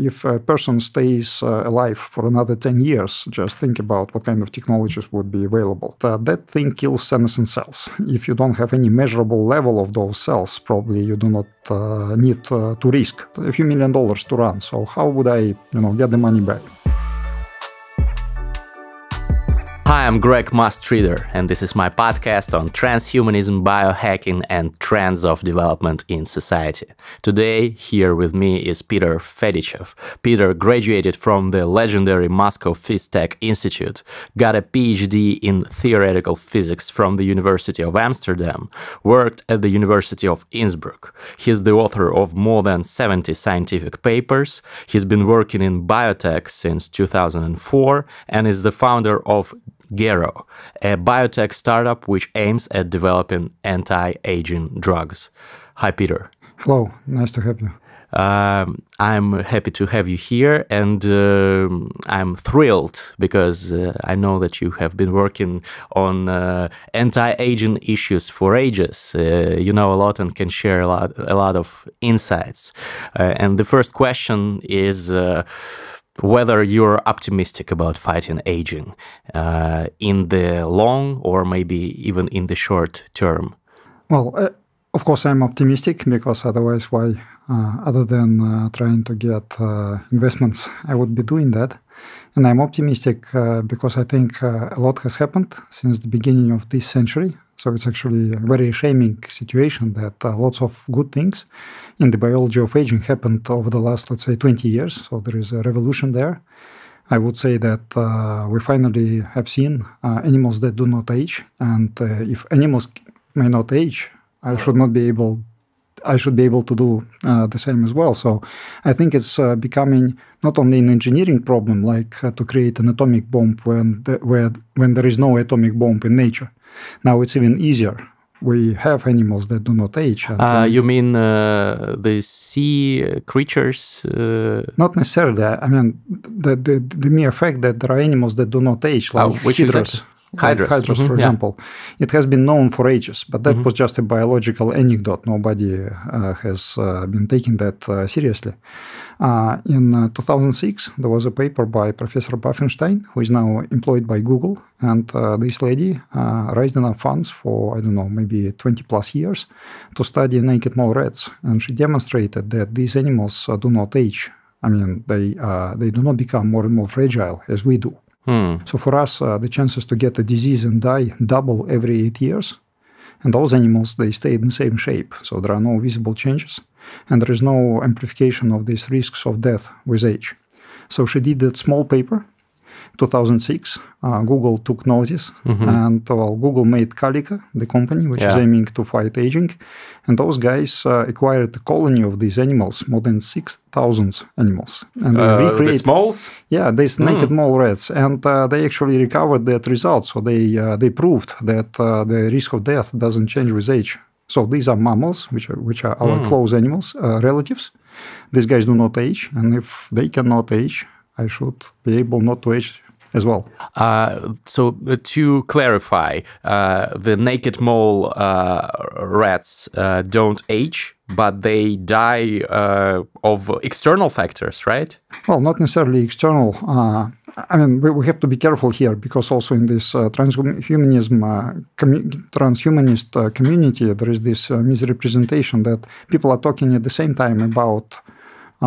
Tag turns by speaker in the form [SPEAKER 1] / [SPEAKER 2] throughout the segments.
[SPEAKER 1] If a person stays uh, alive for another 10 years, just think about what kind of technologies would be available. Uh, that thing kills senescent cells. If you don't have any measurable level of those cells, probably you do not uh, need uh, to risk a few million dollars to run. So how would I, you know, get the money back?
[SPEAKER 2] Hi, I'm Greg Mastreader, and this is my podcast on transhumanism, biohacking, and trends of development in society. Today, here with me is Peter Fedichev. Peter graduated from the legendary Moscow PhysTech Institute, got a PhD in theoretical physics from the University of Amsterdam, worked at the University of Innsbruck. He's the author of more than 70 scientific papers. He's been working in biotech since 2004 and is the founder of Gero, a biotech startup which aims at developing anti aging drugs. Hi, Peter. Hello, nice to have you. Um, I'm happy to have you here, and uh, I'm thrilled because uh, I know that you have been working on uh, anti-aging issues for ages. Uh, you know a lot and can share a lot, a lot of insights. Uh, and the first question is uh, whether you're optimistic about fighting aging uh, in the long or maybe even in the short term.
[SPEAKER 1] Well, uh, of course, I'm optimistic because otherwise, why, uh, other than uh, trying to get uh, investments, I would be doing that. And I'm optimistic uh, because I think a lot has happened since the beginning of this century. So it's actually a very shaming situation that lots of good things in the biology of aging happened over the last, let's say, 20 years. So there is a revolution there. I would say that uh, we finally have seen uh, animals that do not age. And uh, if animals may not age, I should not be able I should be able to do uh, the same as well. So I think it's uh, becoming not only an engineering problem, like uh, to create an atomic bomb when the, where, when there is no atomic bomb in nature. Now it's even easier we have animals that do not age. Uh,
[SPEAKER 2] you mean uh, the sea creatures? Uh... Not
[SPEAKER 1] necessarily. I mean, the, the, the, mere fact that there are animals that do not age, oh, like oh, hydras. Hydras, like hydras mm-hmm, for example, it has been known for ages, but that mm-hmm. was just a biological anecdote. Nobody uh, has uh, been taking that uh, seriously. Uh, in uh, 2006, there was a paper by Professor Buffenstein, who is now employed by Google. And uh, this lady uh, raised enough funds for, I don't know, maybe 20 plus years to study naked mole rats. And she demonstrated that these animals uh, do not age. I mean, they, uh, they do not become more and more fragile as we do. Hmm. So for us, the chances to get a disease and die double every eight years. And those animals, they stay in the same shape. So there are no visible changes and there is no amplification of these risks of death with age. So she did that small paper, 2006. Uh, Google took notice, mm-hmm. and well, Google made Calica, the company which yeah. is aiming to fight aging, and those guys uh, acquired a colony of these animals, more than six thousand animals, and uh, recreated, the moles. Yeah, these mm. naked mole rats, and uh, they actually recovered that result. So they uh, they proved that uh, the risk of death doesn't change with age. So these are mammals, which are which are our mm. close animals, uh, relatives. These guys do not age, and if they cannot age, I should be able not to age as well.
[SPEAKER 2] Uh, so uh, to clarify, uh, the naked mole uh, rats uh, don't age but they die uh, of external factors, right?
[SPEAKER 1] Well, not necessarily external. Uh, I mean, we, we, have to be careful here because also in this uh, transhumanism, uh, commu- transhumanist uh, community, there is this uh, misrepresentation that people are talking at the same time about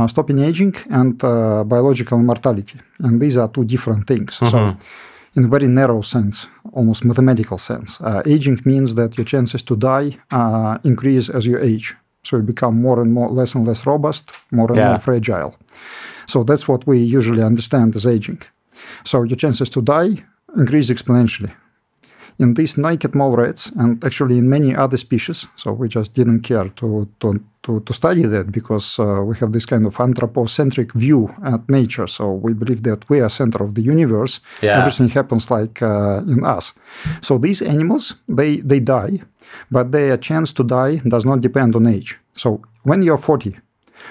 [SPEAKER 1] stopping aging and biological immortality, and these are two different things. Mm-hmm. So in a very narrow sense, almost mathematical sense. Uh, aging means that your chances to die uh, increase as you age. So you become more and more less and less robust, more and yeah. more fragile. So that's what we usually understand as aging. So your chances to die increase exponentially. In these naked mole rats, and actually in many other species, so we just didn't care to, to, to, to study that because uh, we have this kind of anthropocentric view at nature. So we believe that we are center of the universe. Yeah. Everything happens like uh, in us. So these animals, they, they die but their chance to die does not depend on age. So when you're 40,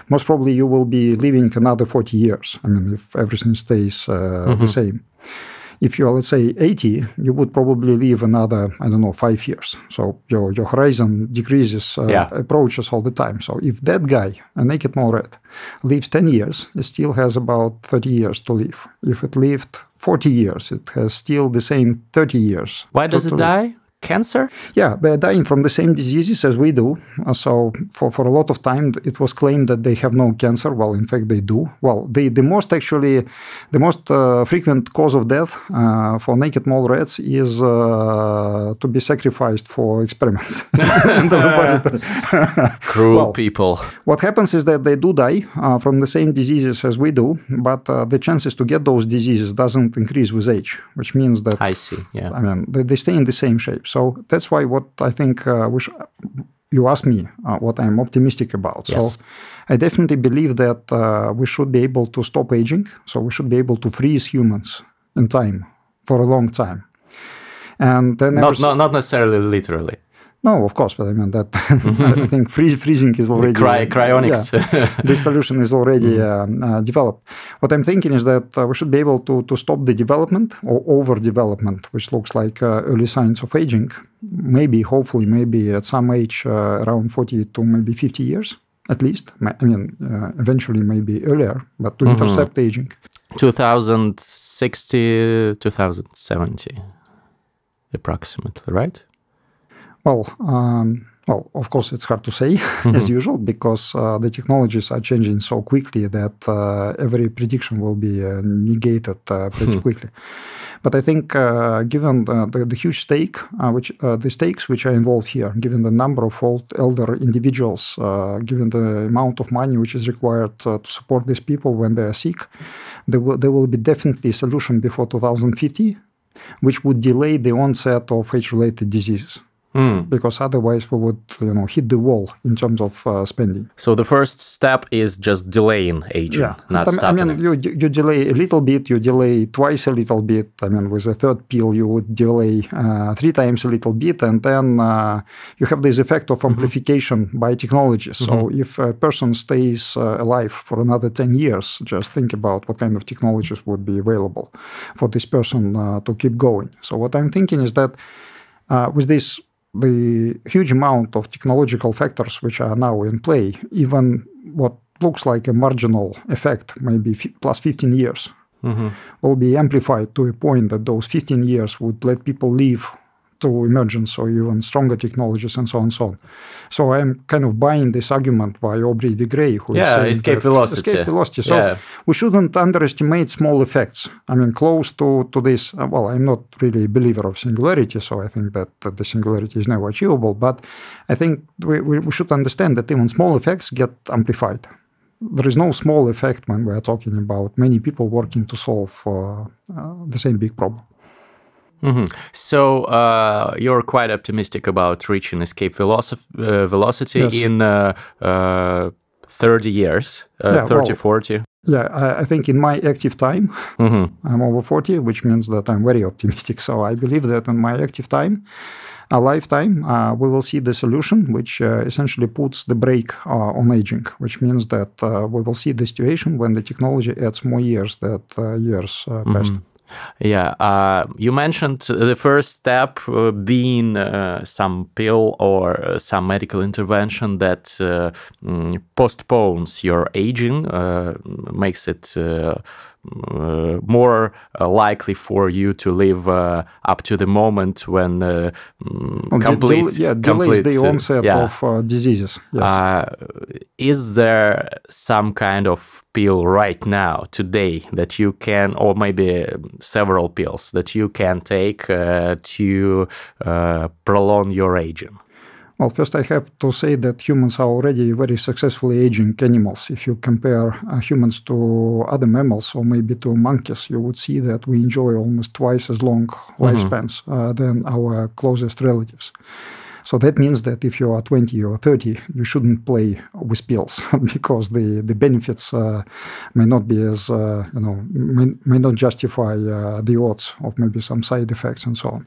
[SPEAKER 1] most probably you will be living another 40 years. I mean, if everything stays uh, mm-hmm. the same. If you're, let's say, 80, you would probably live another, I don't know, five years. So your, your horizon decreases, uh, yeah. approaches all the time. So if that guy, a naked mole rat, lives 10 years, it still has about 30 years to live. If it lived 40 years, it has still the same 30 years. Why does it die? cancer? Yeah, they're dying from the same diseases as we do. Uh, so for, for a lot of time, it was claimed that they have no cancer. Well, in fact, they do. Well, the, the most actually, the most uh, frequent cause of death uh, for naked mole rats is uh, to be sacrificed for experiments. Uh,
[SPEAKER 2] Cruel well, people.
[SPEAKER 1] What happens is that they do die uh, from the same diseases as we do, but the chances to get those diseases doesn't increase with age, which means that I see. Yeah, I mean they, they stay in the same shape. So that's why what I think, uh, which you asked me uh, what I'm optimistic about. Yes. So I definitely believe that uh, we should be able to stop aging. So we should be able to freeze humans in time for a long time. And then not, not,
[SPEAKER 2] not necessarily literally.
[SPEAKER 1] No, of course, but I mean that. I think free, freezing is already Cry, cryonics. yeah, this solution is already mm-hmm. uh, uh, developed. What I'm thinking is that uh, we should be able to to stop the development or overdevelopment, which looks like uh, early signs of aging. Maybe, hopefully, maybe at some age, uh, around 40 to maybe 50 years, at least. I mean, uh, eventually, maybe earlier, but to mm-hmm. intercept aging.
[SPEAKER 2] 2060, 2070, approximately, right?
[SPEAKER 1] Well, um, well, of course, it's hard to say mm-hmm. as usual because uh, the technologies are changing so quickly that uh, every prediction will be uh, negated uh, pretty quickly. But I think, uh, given the, the, the, huge stake, uh, which the stakes which are involved here, given the number of old elder individuals, given the amount of money which is required to support these people when they are sick, there will, there will be definitely a solution before 2050, which would delay the onset of age-related diseases. Mm. Because otherwise we would, you know, hit the wall in terms of
[SPEAKER 2] uh, spending. So the first step is just delaying aging, yeah. not I mean, stopping. I
[SPEAKER 1] mean, you, you delay a little bit, you delay twice a little bit. I mean, with a third pill, you would delay uh, three times a little bit, and then uh, you have this effect of mm-hmm. amplification mm -hmm. by technology. So mm -hmm. if a person stays uh, alive for another ten years, just think about what kind of technologies would be available for this person uh, to keep going. So what I'm thinking is that. Uh, with this the huge amount of technological factors which are now in play, even what looks like a marginal effect, maybe plus 15 years, mm -hmm. will be amplified to a point that those 15 years would let people live to emergence or even stronger technologies and so on and so on. So I'm kind of buying this argument by Aubrey de Grey, who yeah, escape velocity. Escape velocity. So yeah. we shouldn't underestimate small effects. I mean, close to, to this, uh, well, I'm not really a believer of singularity, so I think that, that the singularity is never achievable, but I think we, we, we should understand that even small effects get amplified there is no small effect when we are talking about many people working to solve uh, uh, the same big problem.
[SPEAKER 2] Mm -hmm. So uh, you're quite optimistic about reaching escape veloci uh, velocity yes. in uh, uh 30 years, uh, yeah, 30, well, 40.
[SPEAKER 1] Yeah, I, I, think in my active time, mm -hmm. I'm over 40, which means that I'm very optimistic. So I believe that in my active time, a lifetime, uh, we will see the solution which uh, essentially puts the brake uh, on aging, which means that uh, we will see the situation when the technology adds more years that years mm -hmm. past.
[SPEAKER 2] Yeah, uh, you mentioned the first step uh, being uh, some pill or uh, some medical intervention that uh, mm, postpones your aging, uh, makes it uh, more uh, likely for you to live uh, up to the moment when complete. De yeah, delays complete, the onset yeah.
[SPEAKER 1] of diseases.
[SPEAKER 2] Yes. is there some kind of pill right now, today, that you can, or maybe several pills that you can take to prolong your aging?
[SPEAKER 1] Well, first I have to say that humans are already very successfully aging animals. If you compare uh, humans to other mammals or maybe to monkeys, you would see that we enjoy almost twice as long mm -hmm. lifespans uh, than our closest relatives. So that means that if you are 20 or 30, you shouldn't play with pills because the, the benefits uh, may not be as, uh, you know, may, may not justify uh, the odds of maybe some side effects and so on.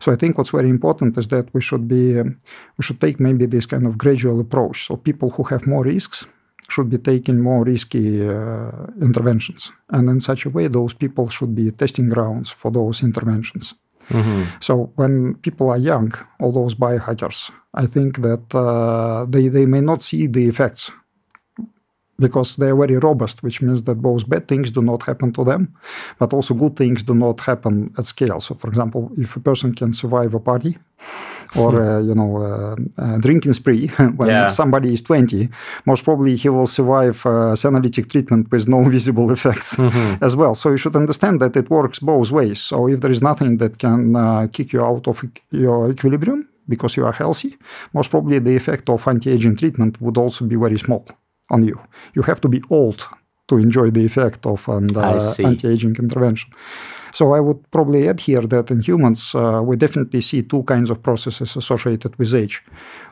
[SPEAKER 1] So I think what's very important is that we should be, um, we should take maybe this kind of gradual approach. So people who have more risks should be taking more risky uh, interventions. And in such a way, those people should be testing grounds for those interventions. Mm-hmm. So when people are young, all those biohackers, I think that uh, they, they may not see the effects because they're very robust, which means that both bad things do not happen to them, but also good things do not happen at scale. So, for example, if a person can survive a party or uh, you know uh, a drinking spree when yeah. somebody is 20, most probably he will survive uh, senolytic treatment with no visible effects mm -hmm. as well. So you should understand that it works both ways. So if there is nothing that can uh, kick you out of your equilibrium because you are healthy, most probably the effect of anti-aging treatment would also be very small on you. You have to be old to enjoy the effect of an uh, anti-aging intervention. So I would probably add here that in humans, uh, we definitely see two kinds of processes associated with age.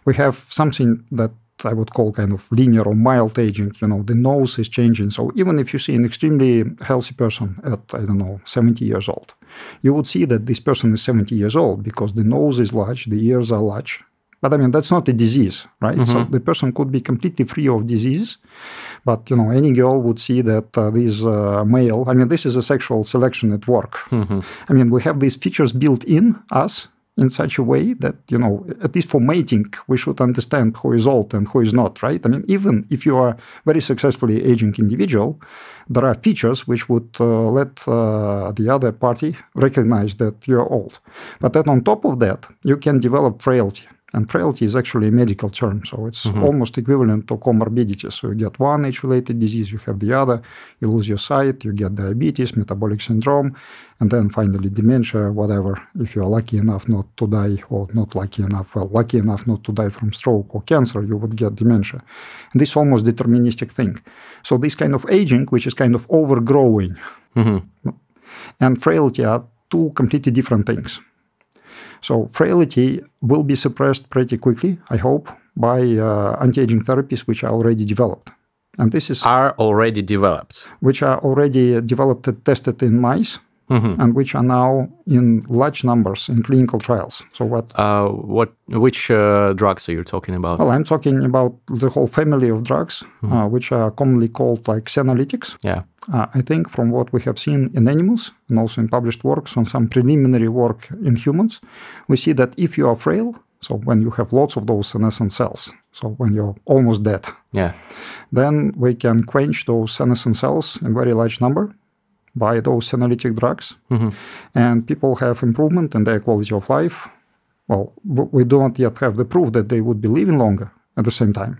[SPEAKER 1] We have something that I would call kind of linear or mild aging. You know, the nose is changing. So even if you see an extremely healthy person at, I don't know, 70 years old, you would see that this person is 70 years old because the nose is large, the ears are large, but I mean, that's not a disease, right? Mm -hmm. So mm-hmm. the person could be completely free of disease, but you know, any girl would see that uh, this uh, male. I mean, this is a sexual selection at work. Mm -hmm. I mean, we have these features built in us in such a way that you know at least for mating we should understand who is old and who is not right i mean even if you are very successfully aging individual there are features which would uh, let uh, the other party recognize that you're old but then on top of that you can develop frailty and frailty is actually a medical term, so it's mm-hmm. almost equivalent to comorbidity. So you get one age-related disease, you have the other, you lose your sight, you get diabetes, metabolic syndrome, and then finally dementia, whatever. If you are lucky enough not to die, or not lucky enough, well, lucky enough not to die from stroke or cancer, you would get dementia. And this almost deterministic thing. So this kind of aging, which is kind of overgrowing, mm-hmm. and frailty are two completely different things. So frailty will be suppressed pretty quickly, I hope, by uh, anti-aging therapies which are already developed. And this is are already developed, which are already developed and tested in mice mm-hmm. and which are now in large numbers in clinical trials. So what?
[SPEAKER 2] Uh, what? Which uh, drugs are you talking about? Well, I'm talking
[SPEAKER 1] about the whole family of drugs, mm-hmm. uh, which are commonly called like senolytics. Yeah. Uh, I think from what we have seen in animals and also in published works on some preliminary work in humans, we see that if you are frail, so when you have lots of those senescent cells, so when you're almost dead, yeah, then we can quench those senescent cells in very large number by those analytic drugs, mm-hmm. and people have improvement in their quality of life. Well, we do not yet have the proof that they would be living longer at the same time.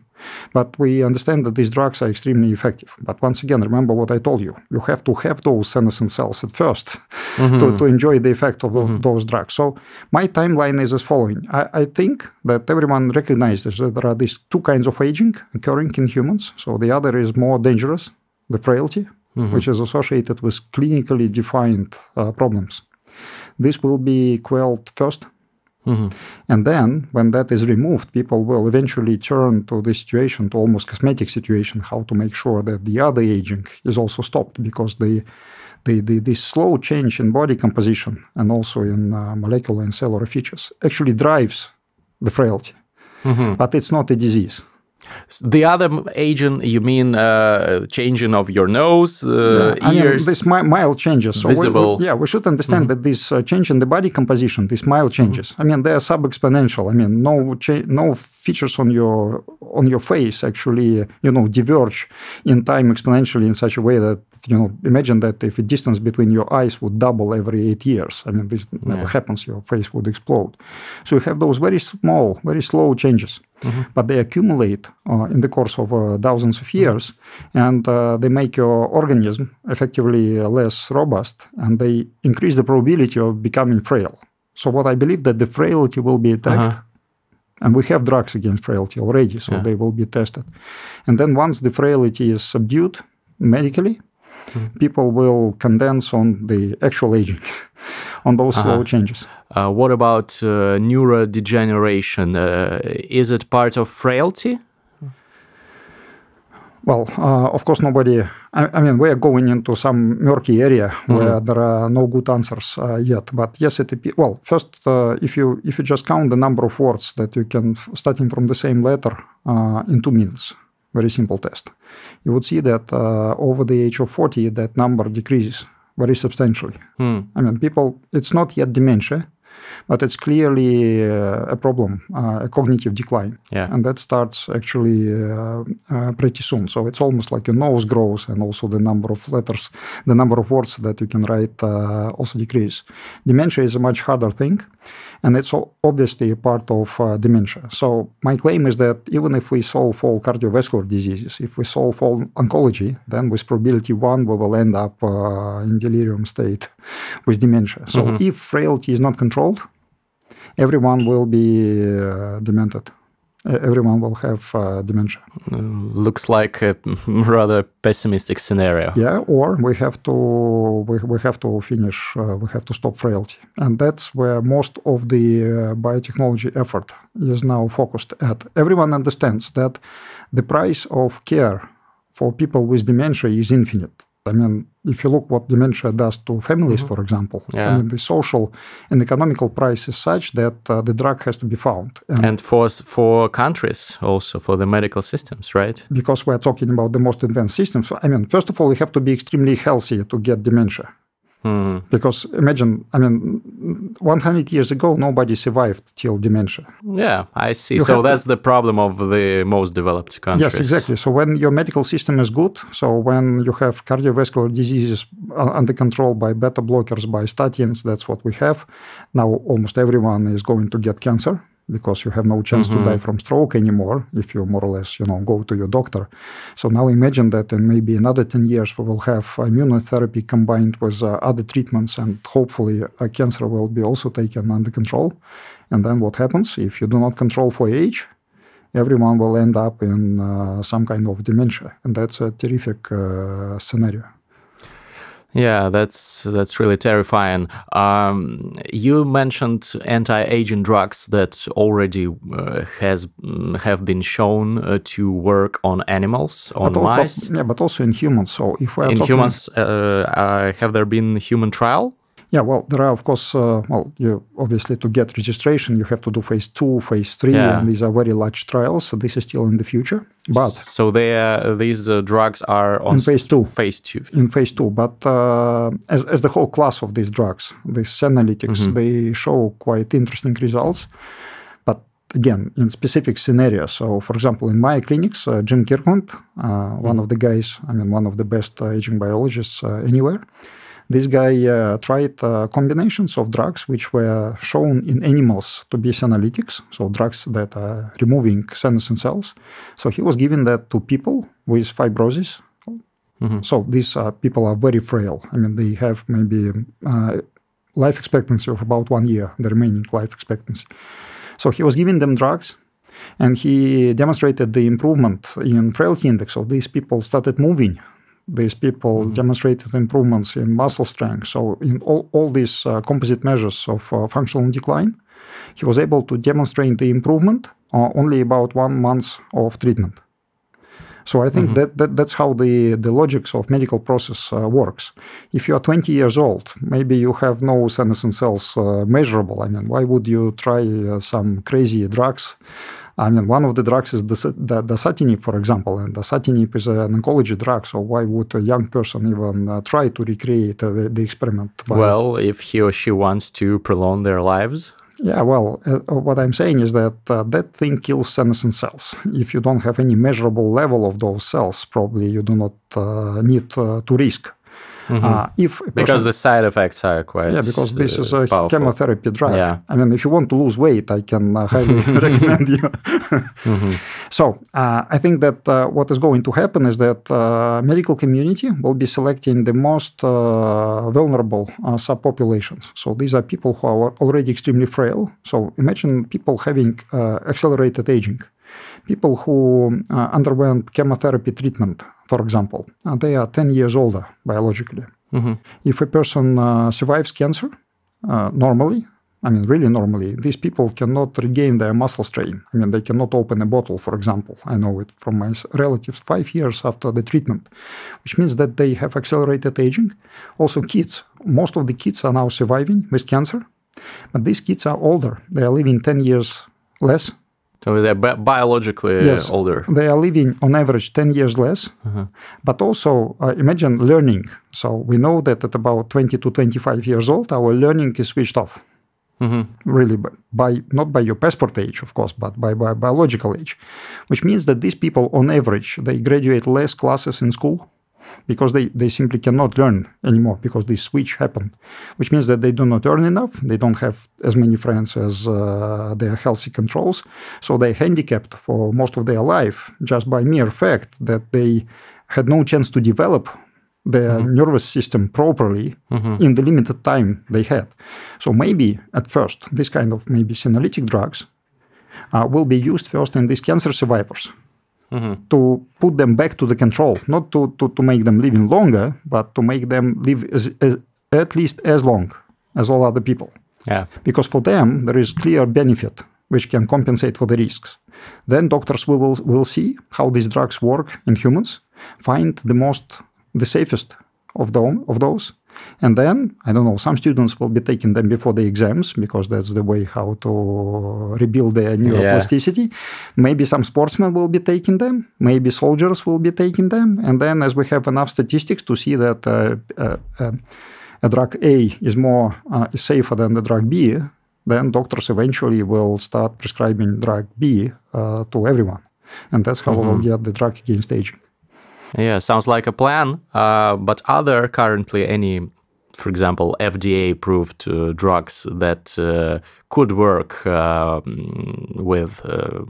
[SPEAKER 1] But we understand that these drugs are extremely effective. But once again, remember what I told you. You have to have those senescent cells at 1st mm-hmm. to, to, enjoy the effect of mm-hmm. those drugs. So my timeline is as following. I, I, think that everyone recognizes that there are these two kinds of aging occurring in humans. So the other is more dangerous, the frailty, mm-hmm. which is associated with clinically defined uh, problems. This will be quelled 1st mm-hmm. And then, when that is removed, people will eventually turn to the situation, to almost cosmetic situation, how to make sure that the other aging is also stopped because the the, the, slow change in body composition and also in uh, molecular and cellular features actually drives the frailty. Mm-hmm. But it's not a disease.
[SPEAKER 2] The other agent, you mean uh, changing of your nose, uh, yeah, ears? I mean, this
[SPEAKER 1] mild changes. So visible. We, we, yeah, we should understand mm -hmm. that this uh, change in the body composition, these mild mm-hmm. changes. Mm -hmm. I mean, they are sub-exponential. I mean, no no features on your on your face actually, you know, diverge in time exponentially in such a way that you know, imagine that if the distance between your eyes would double every eight years. I mean, this yeah. never happens. Your face would explode. So you have those very small, very slow changes, mm-hmm. but they accumulate uh, in the course of uh, thousands of mm-hmm. years, mm-hmm. and uh, they make your organism effectively uh, less robust, and they increase the probability of becoming frail. So what I believe that the frailty will be attacked. Uh-huh and we have drugs against frailty already so yeah. they will be tested and then once the frailty is subdued medically mm-hmm. people will condense on the actual aging, on those uh, uh-huh. slow changes.
[SPEAKER 2] Uh, what about uh, neurodegeneration? Uh, is it part of frailty?
[SPEAKER 1] Well, uh, of course, nobody. I, I, mean, we are going into some murky area mm-hmm. where there are no good answers uh, yet. But yes, it. Well, first, if you if you just count the number of words that you can, starting from the same letter, in two minutes, very simple test, you would see that uh, over the age of 40, that number decreases very substantially. Hmm. I mean, people, it's not yet dementia, but it's clearly uh, a problem, uh, a cognitive decline. Yeah. And that starts actually uh, uh, pretty soon. So it's almost like your nose grows, and also the number of letters, the number of words that you can write uh, also decrease. Dementia is a much harder thing. And it's obviously a part of uh, dementia. So my claim is that even if we solve all cardiovascular diseases, if we solve all oncology, then with probability one, we will end up uh, in delirium state with dementia. So mm-hmm. if frailty is not controlled, everyone will be uh, demented everyone will have
[SPEAKER 2] uh, dementia. Uh, looks like a rather pessimistic scenario. Yeah,
[SPEAKER 1] or we have to we, we have to finish uh, we have to stop frailty, and that's where most of the uh, biotechnology effort is now focused at. Everyone understands that the price of care for people with dementia is infinite. I mean, if you look what dementia does to families, mm-hmm. for example, yeah. I mean, the social and economical price is such that uh, the drug has to be found.
[SPEAKER 2] And, and, for for countries also for the medical systems, right?
[SPEAKER 1] Because we are talking about the most advanced systems. I mean, first of all, you have to be extremely healthy to get dementia. Mm. Because imagine, I mean, 100 years ago, nobody survived till dementia.
[SPEAKER 2] Yeah, I see. You so that's to... the problem of the most developed countries. Yes, exactly.
[SPEAKER 1] So when your medical system is good, so when you have cardiovascular diseases under control by beta blockers, by statins, that's what we have. Now almost everyone is going to get cancer because you have no chance mm-hmm. to die mm-hmm. from stroke anymore if you more or less you know go to your doctor so now imagine that in maybe another 10 years we will have immunotherapy combined with uh, other treatments and hopefully cancer will be also taken under control and then what happens if you do not control for age everyone will end up in uh, some kind of dementia and that's a terrific uh, scenario
[SPEAKER 2] yeah, that's that's really terrifying. Um, you mentioned anti-aging drugs that already uh, has mm, have been shown uh, to work on animals, on but, mice.
[SPEAKER 1] But, yeah, but also in humans. So if we in talking... humans, uh,
[SPEAKER 2] uh, have there been human trial
[SPEAKER 1] yeah, well, there are of course. Uh, well, you obviously to get registration, you have to do phase two, phase three, yeah. and these are very large trials. So this is still in the future.
[SPEAKER 2] But so they uh, these uh, drugs are on phase two. Phase two. In
[SPEAKER 1] phase two, but uh, as as the whole class of these drugs, these analytics, mm -hmm. they show quite interesting results. But again, in specific scenarios. So, for example, in my clinics, uh, Jim Kirkland, uh, mm -hmm. one of the guys, I mean, one of the best aging biologists anywhere this guy uh, tried uh, combinations of drugs which were shown in animals to be senolytics, so drugs that are removing senescent cells. So he was giving that to people with fibrosis. Mm-hmm. So these uh, people are very frail. I mean, they have maybe uh, life expectancy of about one year, the remaining life expectancy. So he was giving them drugs and he demonstrated the improvement in frailty index. So these people started moving these people mm-hmm. demonstrated improvements in muscle strength. So in all, all these uh, composite measures of uh, functional decline, he was able to demonstrate the improvement uh, only about one month of treatment. So I think mm-hmm. that, that that's how the, the logics of medical process uh, works. If you are 20 years old, maybe you have no senescent cells uh, measurable. I mean, why would you try uh, some crazy drugs I mean, one of the drugs is dasatinib, for example, and dasatinib is an oncology drug. So why would a young person even uh, try to recreate uh, the, the experiment? well,
[SPEAKER 2] if he or she wants to prolong their lives.
[SPEAKER 1] Yeah, well, uh, what I'm saying is that uh, that thing kills senescent cells. If you don't have any measurable level of those cells, probably you do not uh, need uh, to risk
[SPEAKER 2] Mm-hmm. Uh, if because the side effects are quite yeah, because this uh, is a uh, powerful. chemotherapy drug. Yeah.
[SPEAKER 1] I mean, if you want to lose weight, I can uh, highly recommend you. mm-hmm. So uh, I think that uh, what is going to happen is that medical community will be selecting the most vulnerable subpopulations. So these are people who are already extremely frail. So imagine people having accelerated aging people who uh, underwent chemotherapy treatment for example, they are 10 years older biologically. Mm-hmm. If a person uh, survives cancer uh, normally, I mean, really normally, these people cannot regain their muscle strain. I mean, they cannot open a bottle, for example. I know it from my relatives five years after the treatment, which means that they have accelerated aging. Also, kids, most of the kids are now surviving with cancer, but these kids are older. They are living 10 years less
[SPEAKER 2] so they're bi biologically yes, older.
[SPEAKER 1] They are living on average 10 years less. Uh -huh. But also, uh, imagine learning. So we know that at about 20 to 25 years old, our learning is switched off. Mm -hmm. Really, by not by your passport age, of course, but by, by biological age, which means that these people, on average, they graduate less classes in school because they, they simply cannot learn anymore because this switch happened, which means that they do not earn enough. They don't have as many friends as uh, their healthy controls. So they're handicapped for most of their life just by mere fact that they had no chance to develop their mm-hmm. nervous system properly mm-hmm. in the limited time they had. So maybe at first, this kind of maybe synolytic drugs uh, will be used first in these cancer survivors mm-hmm. to put them back to the control, not to, to, to make them living longer, but to make them live as, as, at least as long as all other people. Yeah. Because for them, there is clear benefit which can compensate for the risks. Then doctors will, will see how these drugs work in humans, find the most, the safest of, the, of those, and then, I don't know, some students will be taking them before the exams because that's the way how to rebuild their neuroplasticity. Yeah. Maybe some sportsmen will be taking them. Maybe soldiers will be taking them. And then, as we have enough statistics to see that uh, uh, uh, a drug A is more uh, is safer than the drug B, then doctors eventually will start prescribing drug B uh, to everyone. And that's how mm-hmm. we will mm-hmm. get the drug against aging.
[SPEAKER 2] Yeah, sounds like a plan. Uh, but are there currently any, for example, FDA-approved uh, drugs that uh, could work uh, with uh,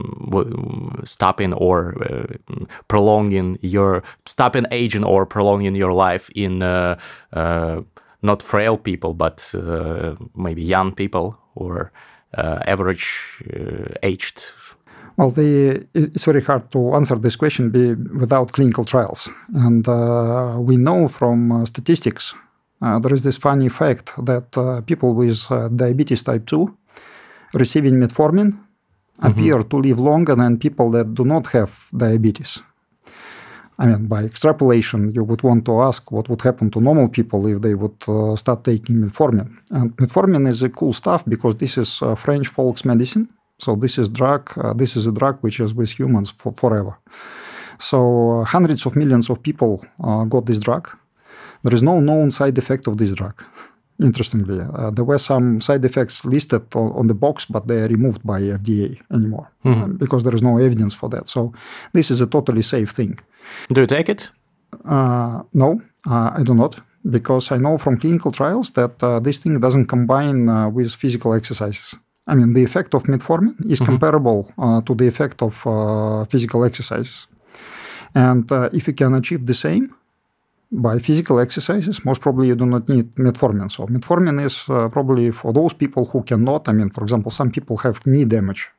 [SPEAKER 2] stopping or uh, prolonging your stopping aging or prolonging your life in not frail people, but maybe young people or average aged
[SPEAKER 1] well, the, it's very hard to answer this question be, without clinical trials. And uh, we know from uh, statistics, uh, there is this funny fact that uh, people with uh, diabetes type 2 receiving metformin mm -hmm. appear to live longer than people that do not have diabetes. I mean, by extrapolation, you would want to ask what would happen to normal people if they would uh, start taking metformin. And metformin is a cool stuff because this is uh, French folks' medicine. So this is drug. Uh, this is a drug which is with humans for forever. So uh, hundreds of millions of people uh, got this drug. There is no known side effect of this drug. Interestingly, uh, there were some side effects listed on, on, the box, but they are removed by FDA anymore mm -hmm. because there is no evidence for that. So this is a totally safe thing. Do you take it? no, I do not because I know from clinical trials that uh, this thing doesn't combine uh, with physical exercises. I mean, the effect of metformin is mm-hmm. comparable uh, to the effect of uh, physical exercises. And uh, if you can achieve the same by physical exercises, most probably you do not need metformin. So, metformin is uh, probably for those people who cannot. I mean, for example, some people have knee damage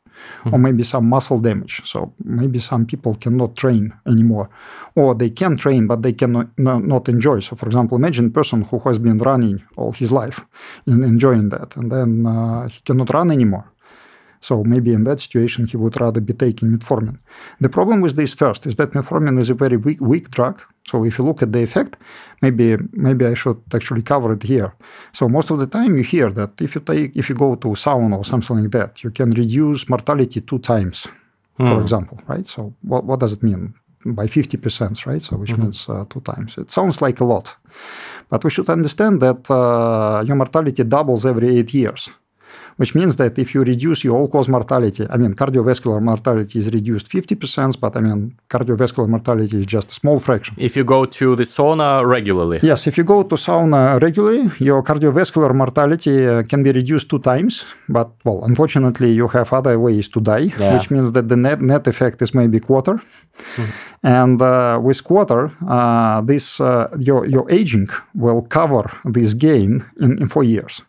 [SPEAKER 1] or hmm. maybe some muscle damage. So maybe some people cannot train anymore, or they can train but they cannot no, not enjoy. So for example, imagine a person who has been running all his life and enjoying that, and then uh, he cannot run anymore. So maybe in that situation, he would rather be taking metformin. The problem with this first is that metformin is a very weak, weak drug. So if you look at the effect, maybe maybe I should actually cover it here. So most of the time you hear that if you take if you go to sauna or something like that, you can reduce mortality two times, mm. for hmm. example, right? So what, what does it mean? By 50%, right? So which mm -hmm. means uh, two times. It sounds like a lot, but we should understand that uh, your mortality doubles every eight years which means that if you reduce your all-cause mortality, I mean, cardiovascular mortality is reduced 50%, but I mean, cardiovascular mortality is just a small fraction.
[SPEAKER 2] If you go to the sauna regularly. Yes,
[SPEAKER 1] if you go to sauna regularly, your cardiovascular mortality uh, can be reduced two times, but, well, unfortunately, you have other ways to die, yeah. which means that the net, net effect is maybe quarter. Mm. And uh, with quarter, uh, this uh, your, your aging will cover this gain in, in four years.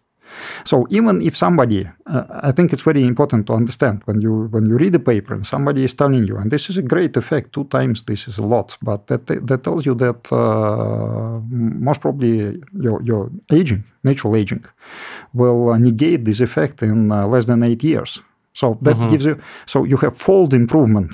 [SPEAKER 1] So even if somebody, uh, I think it's very important to understand when you when you read a paper and somebody is telling you, and this is a great effect, two times this is a lot, but that that tells you that uh, most probably your your aging, natural aging, will uh, negate this effect in uh, less than eight years. So that mm-hmm. gives you so you have fold improvement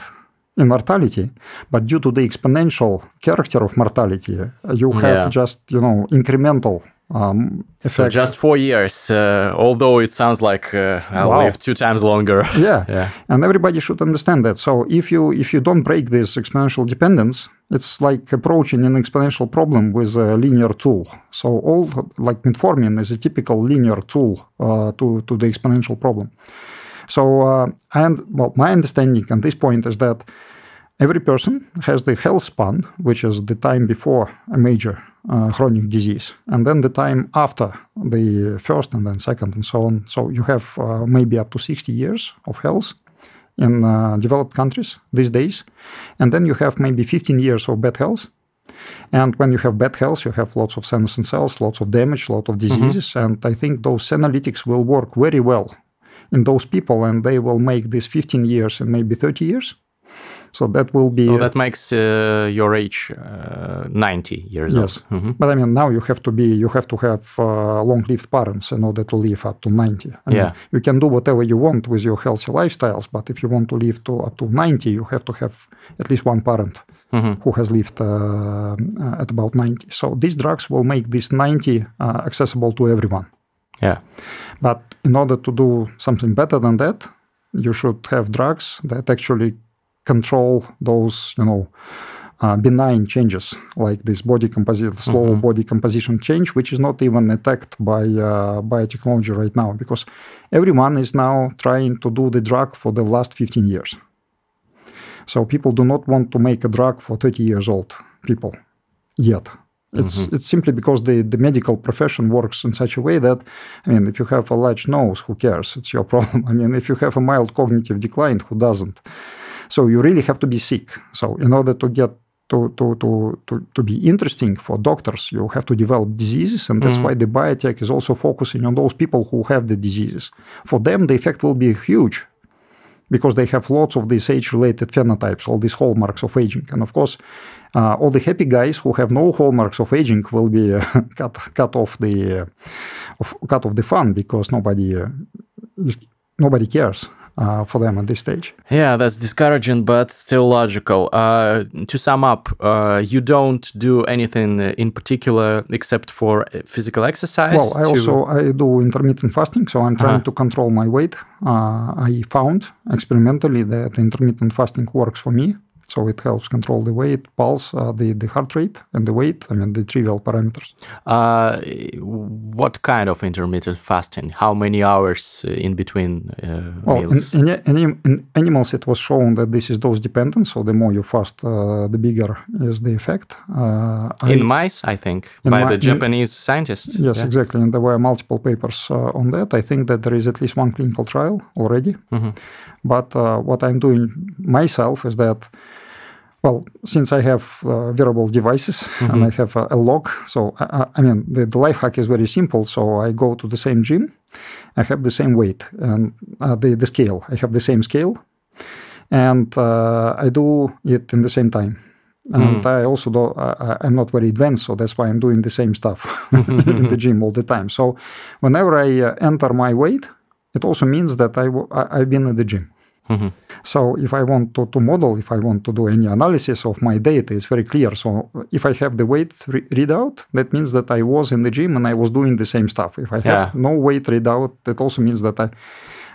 [SPEAKER 1] in mortality, but due to the exponential character of mortality, uh, you have yeah. just you know incremental um, so
[SPEAKER 2] just four years, uh, although it sounds like uh, I'll wow. live two times longer. yeah. yeah,
[SPEAKER 1] and everybody should understand that. So if you if you don't break this exponential dependence, it's like approaching an exponential problem with a linear tool. So all like metformin is a typical linear tool uh, to to the exponential problem. So uh, and well, my understanding at this point is that every person has the health span, which is the time before a major uh, chronic disease, and then the time after the first and then second and so on. So you have uh, maybe up to 60 years of health in uh, developed countries these days, and then you have maybe 15 years of bad health. And when you have bad health, you have lots of senescent cells, lots of damage, lot of mm-hmm. diseases, mm-hmm. and I think those analytics will work very well in those people, and they will make these 15 years and maybe 30 years so that will
[SPEAKER 2] be. So uh, that makes uh, your age uh, 90 years yes. old.
[SPEAKER 1] Mm -hmm. But I mean, now you have to be, you have to have uh, long-lived parents in order to live up to 90. I yeah. Mean, you can do whatever you want with your healthy lifestyles, but if you want to live to up to 90, you have to have at least one parent. Mm -hmm. Who has lived uh, uh, at about 90. So these drugs will make this 90 accessible to everyone. Yeah. But in order to do something better than that, you should have drugs that actually control those, you know, uh, benign changes like this body composition, slow mm-hmm. body composition change, which is not even attacked by uh, by technology right now because everyone is now trying to do the drug for the last 15 years. So people do not want to make a drug for 30 years old people yet. It's mm-hmm. it's simply because the, the medical profession works in such a way that I mean if you have a large nose, who cares? It's your problem. I mean if you have a mild cognitive decline, who doesn't? So you really have to be sick. So in order to get to, to, to, to, to be interesting for doctors, you have to develop diseases. And that's mm. why the biotech is also focusing on those people who have the diseases. For them, the effect will be huge because they have lots of these age related phenotypes, all these hallmarks of aging. And of course, uh, all the happy guys who have no hallmarks of aging will be uh, cut, cut off the uh, of, cut off the fun because nobody uh, nobody cares uh, for them at this stage.
[SPEAKER 2] Yeah, that's discouraging, but still logical. Uh, to sum up, uh, you don't do anything in particular except for physical exercise. Well, I also
[SPEAKER 1] I do intermittent fasting, so I'm trying -huh. to control my weight. Uh, I found experimentally that intermittent fasting works for me. So it helps control the weight, pulse, uh, the, the heart rate, and the weight, I mean, the trivial parameters.
[SPEAKER 2] Uh, what kind of intermittent fasting? How many hours uh, in between uh, well, meals?
[SPEAKER 1] In, in, in, animals, it was shown that this is dose dependent. So the more you fast, uh, the bigger is the effect. Uh, in I, mice, I think, by the Japanese scientists. Yes, yeah? exactly. And there were multiple papers on that. I think that there is at least one clinical trial already. Mm -hmm. But what I'm doing myself is that well, since I have uh, wearable devices mm-hmm. and I have a, a log, so I, uh, uh, I mean, the, the, life hack is very simple. So I go to the same gym, I have the same weight and uh, the, the scale, I have the same scale, and uh, I do it in the same time. And mm. I also do, uh, I, am not very advanced, so that's why I'm doing the same stuff in the gym all the time. So whenever I enter my weight, it also means that i w- I've been at the gym. Mm-hmm. So if I want to, to model, if I want to do any analysis of my data, it's very clear. So if I have the weight re- readout, that means that I was in the gym and I was doing the same stuff. If I have no weight readout, that also means that I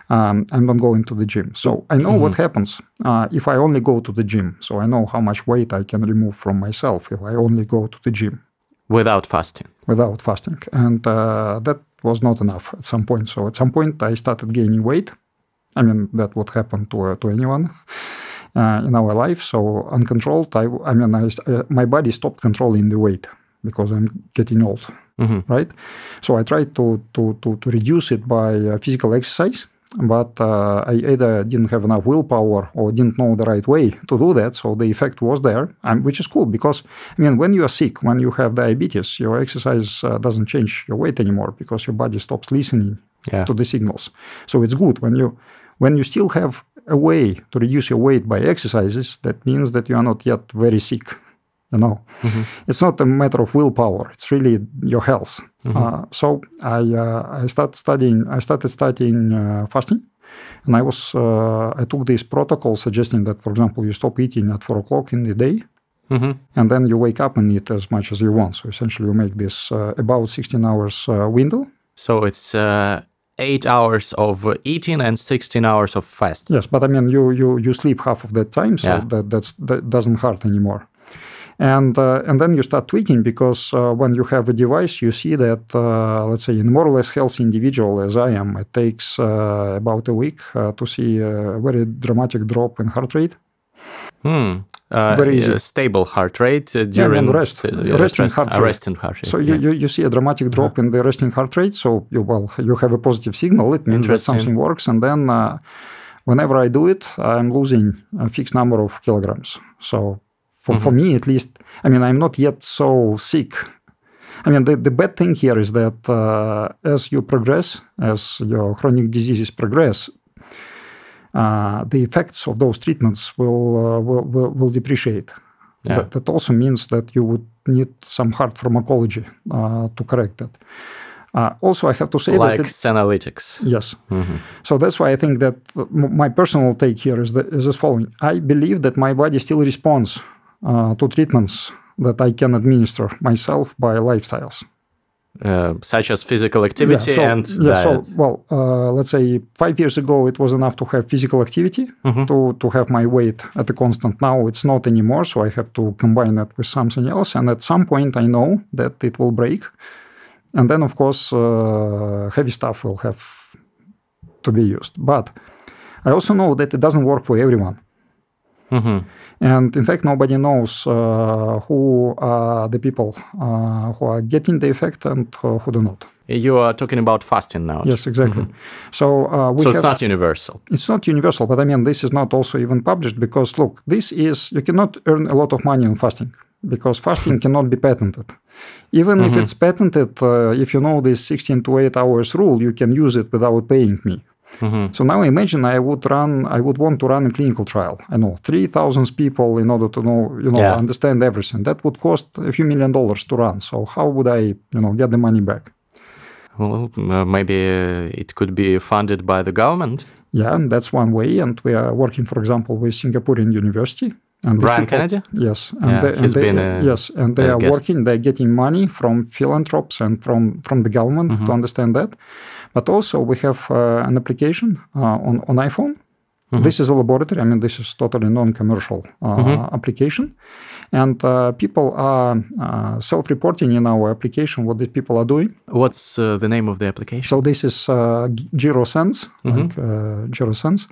[SPEAKER 1] um, I'm not going to the gym. So I know mm-hmm. what happens uh, if I only go to the gym. So I know how much weight I can remove from myself if I only go to the gym
[SPEAKER 2] without fasting.
[SPEAKER 1] Without fasting, and uh, that was not enough at some point. So at some point I started gaining weight I mean, that would happen to, uh, to anyone. Uh, in our life. So uncontrolled, I, I mean, I, uh, my body stopped controlling the weight because I'm getting old, mm-hmm. right? So I tried to, to, to, to reduce it by uh, physical exercise, but uh, I either didn't have enough willpower or didn't know the right way to do that. So the effect was there, which is cool because, I mean, when you are sick, when you have diabetes, your exercise uh, doesn't change your weight anymore because your body stops listening yeah. to the signals. So it's good when you when you still have a way to reduce your weight by exercises, that means that you are not yet very sick. You know, mm -hmm. it's not a matter of willpower; it's really your health. Mm -hmm. uh, so I uh, I started studying. I started studying uh, fasting, and I was uh, I took this protocol suggesting that, for example, you stop eating at four o'clock in the day. Mm -hmm. And then you wake up and eat as much as you want. So essentially, you make this uh, about 16 hours uh, window.
[SPEAKER 2] So it's eight hours of uh, eating and 16 hours of fast.
[SPEAKER 1] Yes, but I mean, you you you sleep half of that time, so yeah. that that's, that doesn't hurt anymore. And uh, and then you start tweaking because uh, when you have a device, you see that uh, let's say in more or less healthy individual as I am, it takes uh, about a week uh, to see a very dramatic drop in heart rate.
[SPEAKER 2] Hmm uh, very easy. stable heart rate uh, during yeah, rest, resting, heart rate. Resting heart rate. So yeah. you, you
[SPEAKER 1] see a dramatic drop uh-huh. in the resting heart rate. So you, well, you have a positive signal. It means that something works. And then uh, whenever I do it, I'm losing a fixed number of kilograms. So for, mm -hmm. for mm-hmm. me, at least, I mean, I'm not yet so sick. I mean, the, the bad thing here is that uh, as you progress, as your chronic diseases progress, uh, the effects of those treatments will, uh, will, will, will, depreciate. Yeah. That, that, also means that you would need some hard pharmacology uh, to correct that. Uh, also, I have to say like that like analytics. Yes. Mm -hmm. So that's why I think that my personal take here is, the, is as following: I believe that my body still responds uh, to treatments that I can administer myself by lifestyles
[SPEAKER 2] uh, such as physical activity yeah, so, and yeah, diet.
[SPEAKER 1] So, well, uh, let's say five years ago, it was enough to have physical activity mm-hmm. to, to have my weight at a constant. Now it's not anymore, so I have to combine that with something else. And at some point, I know that it will break. And then, of course, uh, heavy stuff will have to be used. But I also know that it doesn't work for everyone. Mm-hmm. And in fact, nobody knows uh, who are the people uh, who are getting the effect and uh, who do not.
[SPEAKER 2] You are talking about fasting now. Yes, exactly. Mm
[SPEAKER 1] -hmm. So, uh, so it's have, not universal. It's not universal, but I mean, this is not also even published because look, this is you cannot earn a lot of money on fasting because fasting cannot be patented. Even mm -hmm. if mm-hmm. it's patented, uh, if you know this 16 to 8 hours rule, you can use it without paying me. Mm-hmm. So now imagine I would run, I would want to run a clinical trial. I know three thousand people in order to know, you know, yeah. understand everything. That would cost a few million dollars to run. So how would I, you know, get the money back?
[SPEAKER 2] Well, uh, maybe uh, it could be funded by the government.
[SPEAKER 1] Yeah, and that's one way. And we are working, for example, with Singaporean University. And Brian people, Kennedy. Yes, and yeah, they, and they a, uh, yes, and they are guest. working. They're getting money from philanthropes and from from the government mm-hmm. to understand that. But also we have uh, an application uh, on, on iPhone. Mm-hmm. This is a laboratory. I mean, this is totally non-commercial uh, mm-hmm. application, and people are self-reporting in our application what these
[SPEAKER 2] people are doing. What's the name of the application?
[SPEAKER 1] So this is uh, GiroSense, mm-hmm. like GiroSense.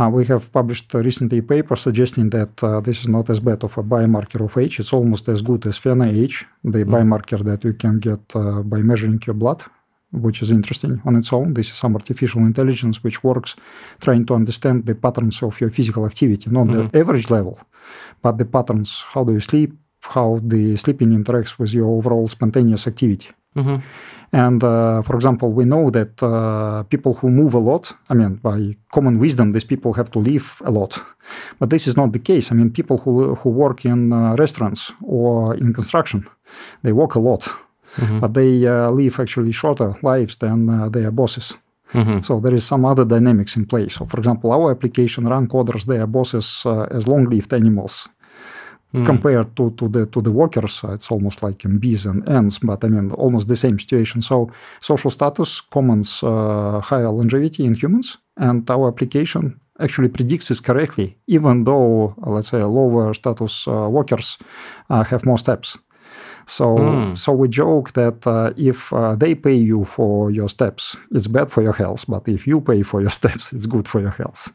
[SPEAKER 1] Uh, we have published recently a paper suggesting that uh, this is not as bad of a biomarker of age. It's almost as good as FeNA the mm-hmm. biomarker that you can get uh, by measuring your blood which is interesting on its own. This is some artificial intelligence which works trying to understand the patterns of your physical activity, not mm-hmm. the average level, but the patterns. How do you sleep? How the sleeping interacts with your overall spontaneous activity. Mm-hmm. And uh, for example, we know that uh, people who move a lot, I mean, by common wisdom, these people have to live a lot. But this is not the case. I mean, people who, who work in uh, restaurants or in construction, they walk a lot mm-hmm. but they uh, live actually shorter lives than uh, their bosses. Mm-hmm. So there is some other dynamics in play. So, for example, our application rank orders their bosses uh, as long-lived animals. Mm. Compared to, to the to the workers, it's almost like in bees and ants, but I mean almost the same situation. So social status commons uh, higher longevity in humans, and our application actually predicts this correctly, even though, uh, let's say, lower status uh, workers uh, have more steps. So, mm. so we joke that uh, if uh, they pay you for your steps, it's bad for your health. But if you pay for your steps, it's good for your health.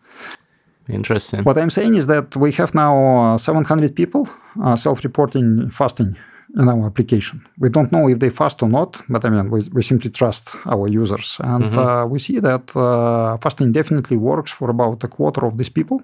[SPEAKER 1] Interesting. What I'm saying is that we have now uh, 700 people uh, self-reporting fasting in our application. We don't know if they fast or not, but I mean, we, we simply trust our users. And mm -hmm. we see that uh, fasting definitely works for about a quarter of these people.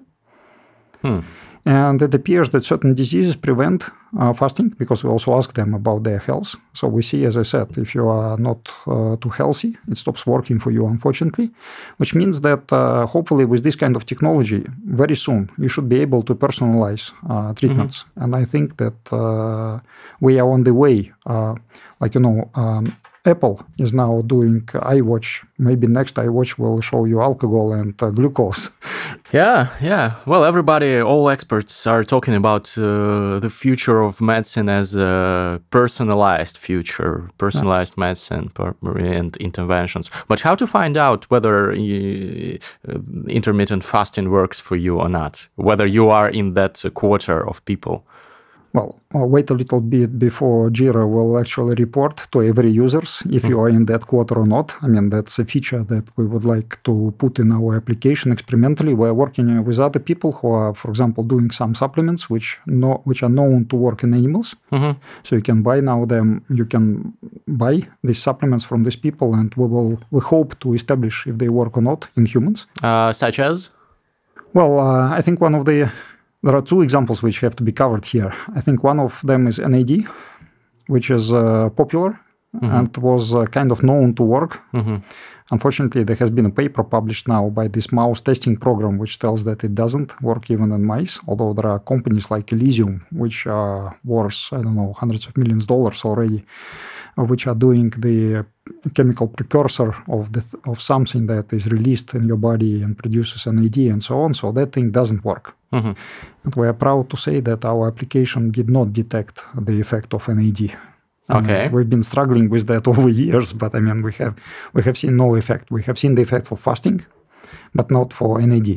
[SPEAKER 1] Hmm. And it appears that certain diseases prevent uh, fasting because we also ask them about their health. So we see, as I said, if you are not uh, too healthy, it stops working for you, unfortunately, which means that uh, hopefully with this kind of technology, very soon you should be able to personalize uh, treatments. Mm-hmm. And I think that uh, we are on the way, uh, like, you know, um, Apple is now doing iWatch. Maybe next iWatch will show you alcohol and uh, glucose.
[SPEAKER 2] yeah, yeah. Well, everybody, all experts are talking about uh, the future of medicine as a personalized future, personalized yeah. medicine and interventions. But how to find out whether uh, intermittent fasting works for you or not? Whether you are in that quarter of people?
[SPEAKER 1] well, uh, wait a little bit before Jira will actually report to every users if you are in that quarter or not. I mean, that's a feature that we would like to put in our application experimentally. We're working uh, with other people who are, for example, doing some supplements which no, which are known to work in animals. Mm-hmm. So you can buy now them. You can buy these supplements from these people, and we will we hope to establish if they work or not in humans.
[SPEAKER 2] Uh, such as.
[SPEAKER 1] Well, uh, I think one of the there are two examples which have to be covered here. I think one of them is NAD, which is uh, popular mm-hmm. and was uh, kind of known to work. Mm-hmm. Unfortunately, there has been a paper published now by this mouse testing program which tells that it doesn't work even in mice, although there are companies like Elysium, which are worth, I don't know, hundreds of millions of dollars already, uh, which are doing the chemical precursor of, the, of something that is released in your body and produces NAD and so on. So that thing doesn't work. Mm-hmm. And we are proud to say that our application did not detect the effect of NAD. Okay. we've been struggling with that over years, but I mean, we have we have seen no effect. We have seen the effect for fasting, but not for NAD.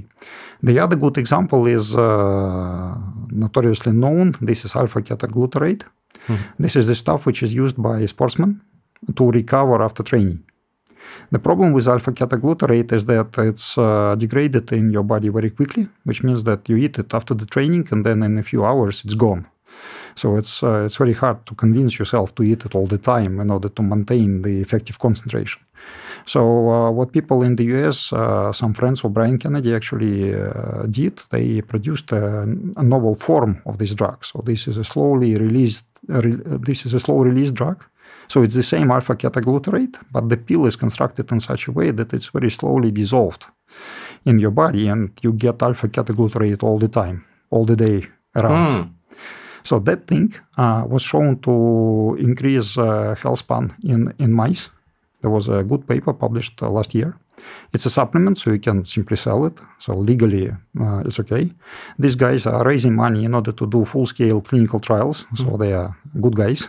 [SPEAKER 1] The other good example is uh, notoriously known. This is alpha ketoglutarate. Mm-hmm. This is the stuff which is used by sportsmen to recover after training. The problem with alpha-ketoglutarate is that it's uh, degraded in your body very quickly, which means that you eat it after the training and then in a few hours it's gone. So it's uh, it's very hard to convince yourself to eat it all the time in order to maintain the effective concentration. So uh, what people in the U.S., uh, some friends of Brian Kennedy actually uh, did, they produced a, a, novel form of this drug. So this is a slowly released, uh, re this is a slow release drug so it's the same alpha ketoglutarate, but the pill is constructed in such a way that it's very slowly dissolved in your body, and you get alpha ketoglutarate all the time, all the day around. Mm. So that thing uh, was shown to increase uh, health span in, in mice. There was a good paper published uh, last year. It's a supplement, so you can simply sell it. So legally, uh, it's okay. These guys are raising money in order to do full-scale clinical trials, so hmm. they are good guys.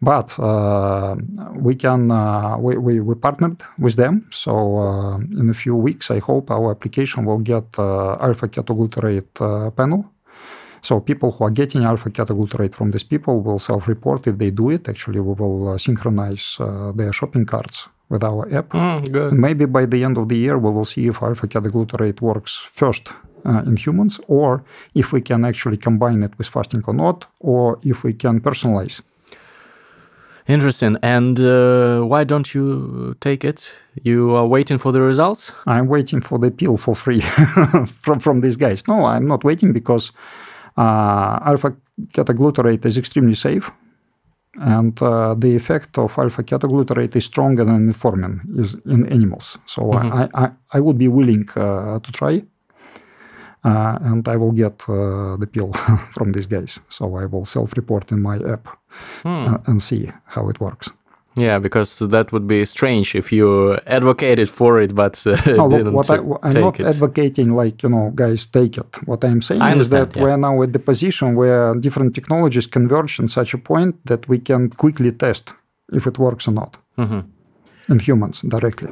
[SPEAKER 1] But uh, we can uh, we, we, we partnered with them. So uh, in a few weeks, I hope our application will get alpha ketoglutarate panel. So people who are getting alpha ketoglutarate from these people will self-report if they do it. Actually, we will synchronize their shopping carts with our app. Mm, maybe by the end of the year, we will see if alpha ketoglutarate works first uh, in humans, or if we can actually combine it with fasting or not, or if we can personalize
[SPEAKER 2] Interesting. And uh, why don't you take it? You are waiting for the results?
[SPEAKER 1] I'm waiting for the pill for free from, from these guys. No, I'm not waiting because uh, alpha ketoglutarate is extremely safe. And uh, the effect of alpha ketoglutarate is stronger than metformin is in animals. So mm -hmm. I, mm-hmm. I, I, would be willing uh, to try uh, and I will get uh, the pill from these guys. So I will self report in my app hmm. Uh, and see how it works.
[SPEAKER 2] Yeah, because that would be strange if you advocated for it, but uh, no, look, what I, am not it.
[SPEAKER 1] advocating like you know, guys, take it. What I'm saying I is that yeah. we're now at the position where different technologies converge in such a point that we can quickly test if it works or not mm -hmm. in humans directly.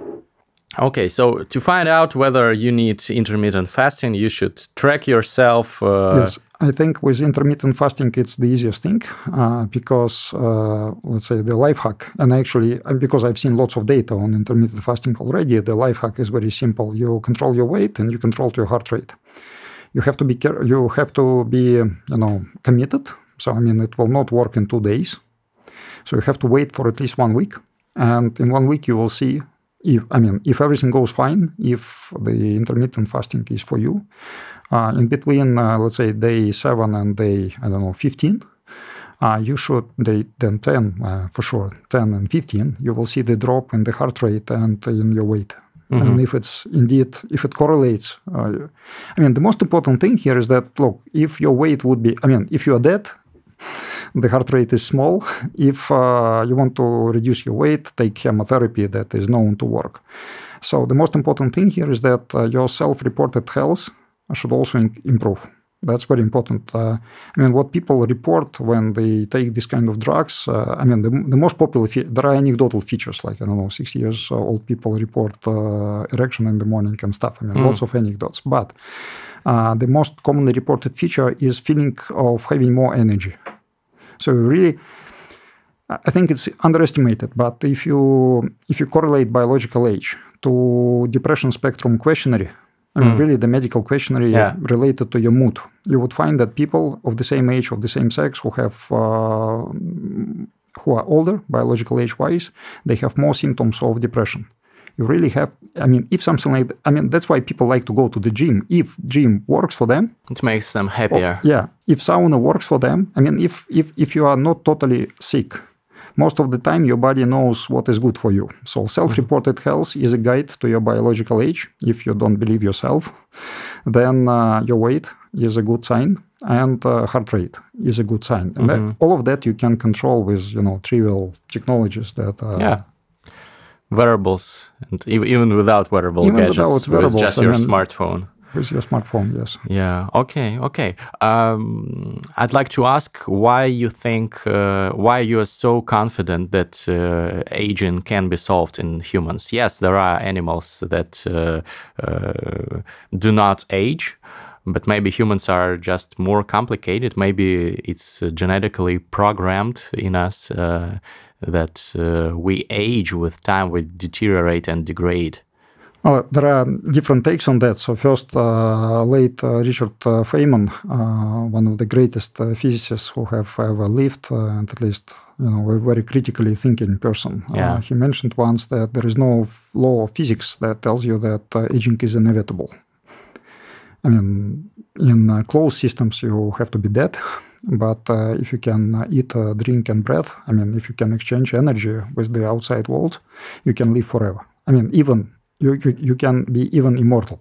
[SPEAKER 2] Okay, so to find out whether you need intermittent fasting, you should track yourself. Uh, yes,
[SPEAKER 1] I think with intermittent fasting, it's the easiest thing uh, because, uh, let's say, the life hack, and actually, uh, because I've seen lots of data on intermittent fasting already, the life hack is very simple. You control your weight and you control your heart rate. You have to be you have to be you know committed. So I mean, it will not work in two days. So you have to wait for at least one week, and in one week you will see if I mean if everything goes fine, if the intermittent fasting is for you uh, in between, uh, let's say, day 7 and day, I don't know, 15, uh, you should, day, then 10 for sure, 10 and 15, you will see the drop in the heart rate and in your weight. Mm -hmm. and mm-hmm. if it's indeed if it correlates uh, i mean the most important thing here is that look if your weight would be i mean if you are dead the heart rate is small if uh, you want to reduce your weight take chemotherapy that is known to work so the most important thing here is that uh, your self-reported health should also improve. That's very important. Uh, I mean, what people report when they take this kind of drugs, uh, I mean, the, the most popular, there are anecdotal features, like, I don't know, six years uh, old people report uh, erection in the morning and stuff. I mean, mm. lots of anecdotes. But uh, the most commonly reported feature is feeling of having more energy. So really, I think it's underestimated, but if you if you correlate biological age to depression spectrum questionnaire, mm. really, the medical questionnaire yeah. related to your mood. You would find that people of the same age, of the same sex, who have uh, who are older, biological age-wise, they have more symptoms of depression. You really have. I mean, if something like I mean, that's why people like to go to the gym. If gym works for them,
[SPEAKER 2] it makes them happier. Or,
[SPEAKER 1] yeah. If sauna works for them, I mean, if if if you are not totally sick, most of the time your body knows what is good for you. So self-reported mm-hmm. health is a guide to your biological age. If you don't believe yourself, then uh, your weight is a good sign and uh, heart rate is a good sign. And mm-hmm. that, all of that you can control with, you know, trivial technologies that
[SPEAKER 2] uh, Yeah. Wearables and even without wearable even gadgets, without wearables, with just I your mean, smartphone with your smartphone, yes. Yeah, okay, okay. Um, I'd like to ask why you think, uh, why you are so confident that uh, aging can be solved in humans. Yes, there are animals that uh, uh do not age, but maybe humans are just more complicated. Maybe it's genetically programmed in us uh, that uh, we age with time, we deteriorate and degrade.
[SPEAKER 1] Well, oh, there are different takes on that. So first, uh, late uh, Richard uh, Feynman, uh, one of the greatest uh, physicists who have ever lived, uh, and at least you know a very critically thinking person. Yeah. he mentioned once that there is no law of physics that tells you that aging is inevitable. I mean, in closed systems, you have to be dead. But if you can eat, drink, and breathe, I mean, if you can exchange energy with the outside world, you can live forever. I mean, even you, you, you can be even immortal.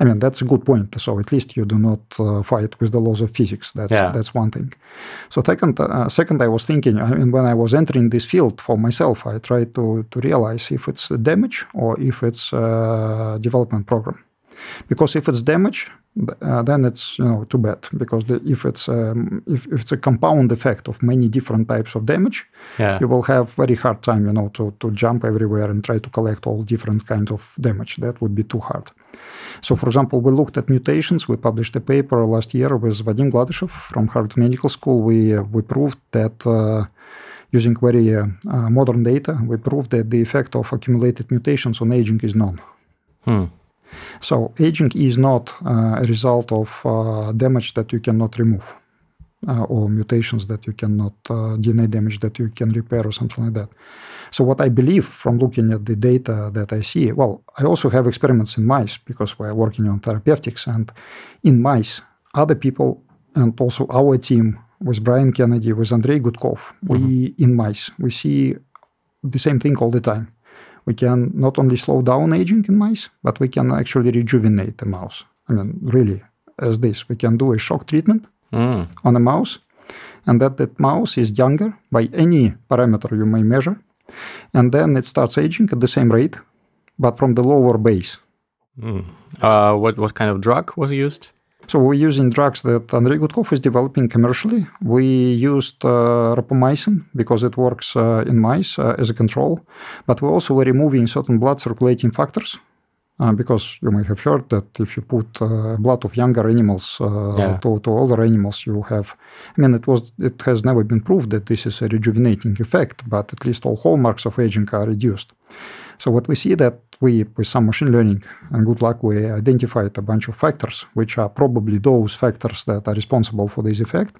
[SPEAKER 1] I mean, that's a good point. So at least you do not uh, fight with the laws of physics. That's yeah. that's one thing. So second, uh, second, I was thinking. I mean, when I was entering this field for myself, I tried to to realize if it's damage or if it's uh, development program, because if it's damage, uh, then it's you know too bad because the, if it's um, if, if, it's a compound effect of many different types of damage, yeah. you will have very hard time you know to to jump everywhere and try to collect all different kinds of damage. That would be too hard. So, for example, we looked at mutations. We published a paper last year with Vadim Gladyshev from Harvard Medical School. We uh, we proved that. Uh, using very uh, uh, modern data, we proved that the effect of accumulated mutations on aging is known. Hmm. So aging is not uh, a result of uh, damage that you cannot remove. Uh, or mutations that you cannot uh, DNA damage that you can repair or something like that. So what I believe from looking at the data that I see, well, I also have experiments in mice because we're working on therapeutics and in mice, other people and also our team with Brian Kennedy, with Andrei Gutkov, mm -hmm. we mm-hmm. in mice, we see the same thing all the time we can not only slow down aging in mice, but we can actually rejuvenate the mouse. I mean, really, as this, we can do a shock treatment mm. on a mouse, and that that mouse is younger by any parameter you may measure, and then it starts aging at the same rate, but from the lower base.
[SPEAKER 2] Mm. Uh, what what kind of drug was used?
[SPEAKER 1] So we're using drugs that Andrei Gutkov is developing commercially. We used uh, rapamycin because it works uh, in mice uh, as a control, but we also were removing certain blood circulating factors uh, because you may have heard that if you put uh, blood of younger animals uh, yeah. to, to, older animals, you have. I mean, it was it has never been proved that this is a rejuvenating effect, but at least all hallmarks of aging are reduced. So what we see that we, with some machine learning and good luck, we identified a bunch of factors, which are probably those factors that are responsible for this effect.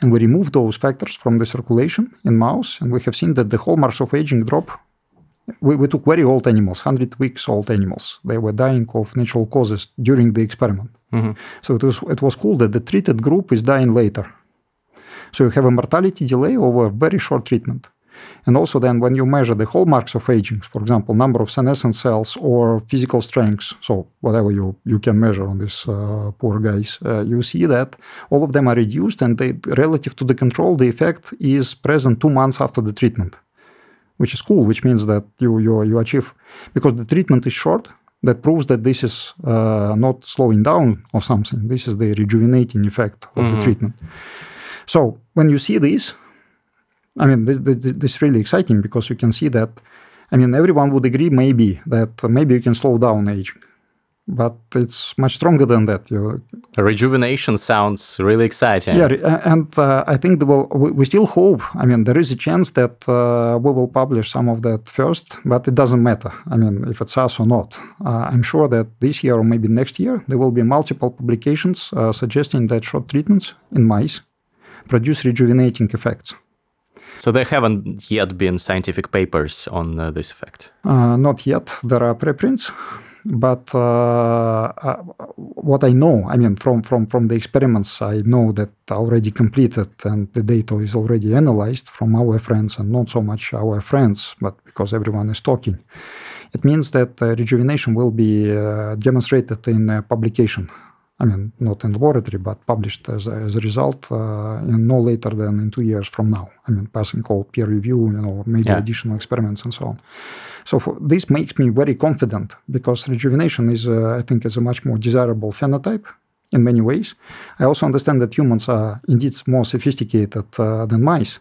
[SPEAKER 1] And we remove those factors from the circulation in mouse. And we have seen that the hallmarks of aging drop. We, we took very old animals, 100 weeks old animals. They were dying of natural causes during the experiment. Mm-hmm. So it was, it was cool that the treated group is dying later. So you have a mortality delay over a very short treatment. And also then when you measure the hallmarks of aging, for example, number of senescent cells or physical strengths, so whatever you, you can measure on these uh, poor guys, uh, you see that all of them are reduced and they, relative to the control, the effect is present two months after the treatment, which is cool, which means that you, you, you achieve, because the treatment is short, that proves that this is uh, not slowing down of something. This is the rejuvenating effect of mm-hmm. the treatment. So when you see this, I mean, this, this is really exciting because you can see that, I mean, everyone would agree maybe that maybe you can slow down aging, but it's much stronger than that. You,
[SPEAKER 2] rejuvenation sounds really exciting. Yeah,
[SPEAKER 1] and uh, I think will, we still hope. I mean, there is a chance that uh, we will publish some of that first, but it doesn't matter. I mean, if it's us or not. Uh, I'm sure that this year or maybe next year, there will be multiple publications uh, suggesting that short treatments in mice produce rejuvenating effects.
[SPEAKER 2] So there haven't yet been scientific papers on uh, this effect?
[SPEAKER 1] Uh, not yet. There are preprints. But uh, uh what I know, I mean, from, from, from the experiments I know that already completed and the data is already analyzed from our friends and not so much our friends, but because everyone is talking, it means that uh, rejuvenation will be uh, demonstrated in publication I mean, not in laboratory, but published as, as a result uh, in no later than in two years from now. I mean, passing all peer review, you know, maybe yeah. additional experiments and so on. So for, this makes me very confident because rejuvenation is, uh, I think, is a much more desirable phenotype in many ways. I also understand that humans are indeed more sophisticated uh, than mice.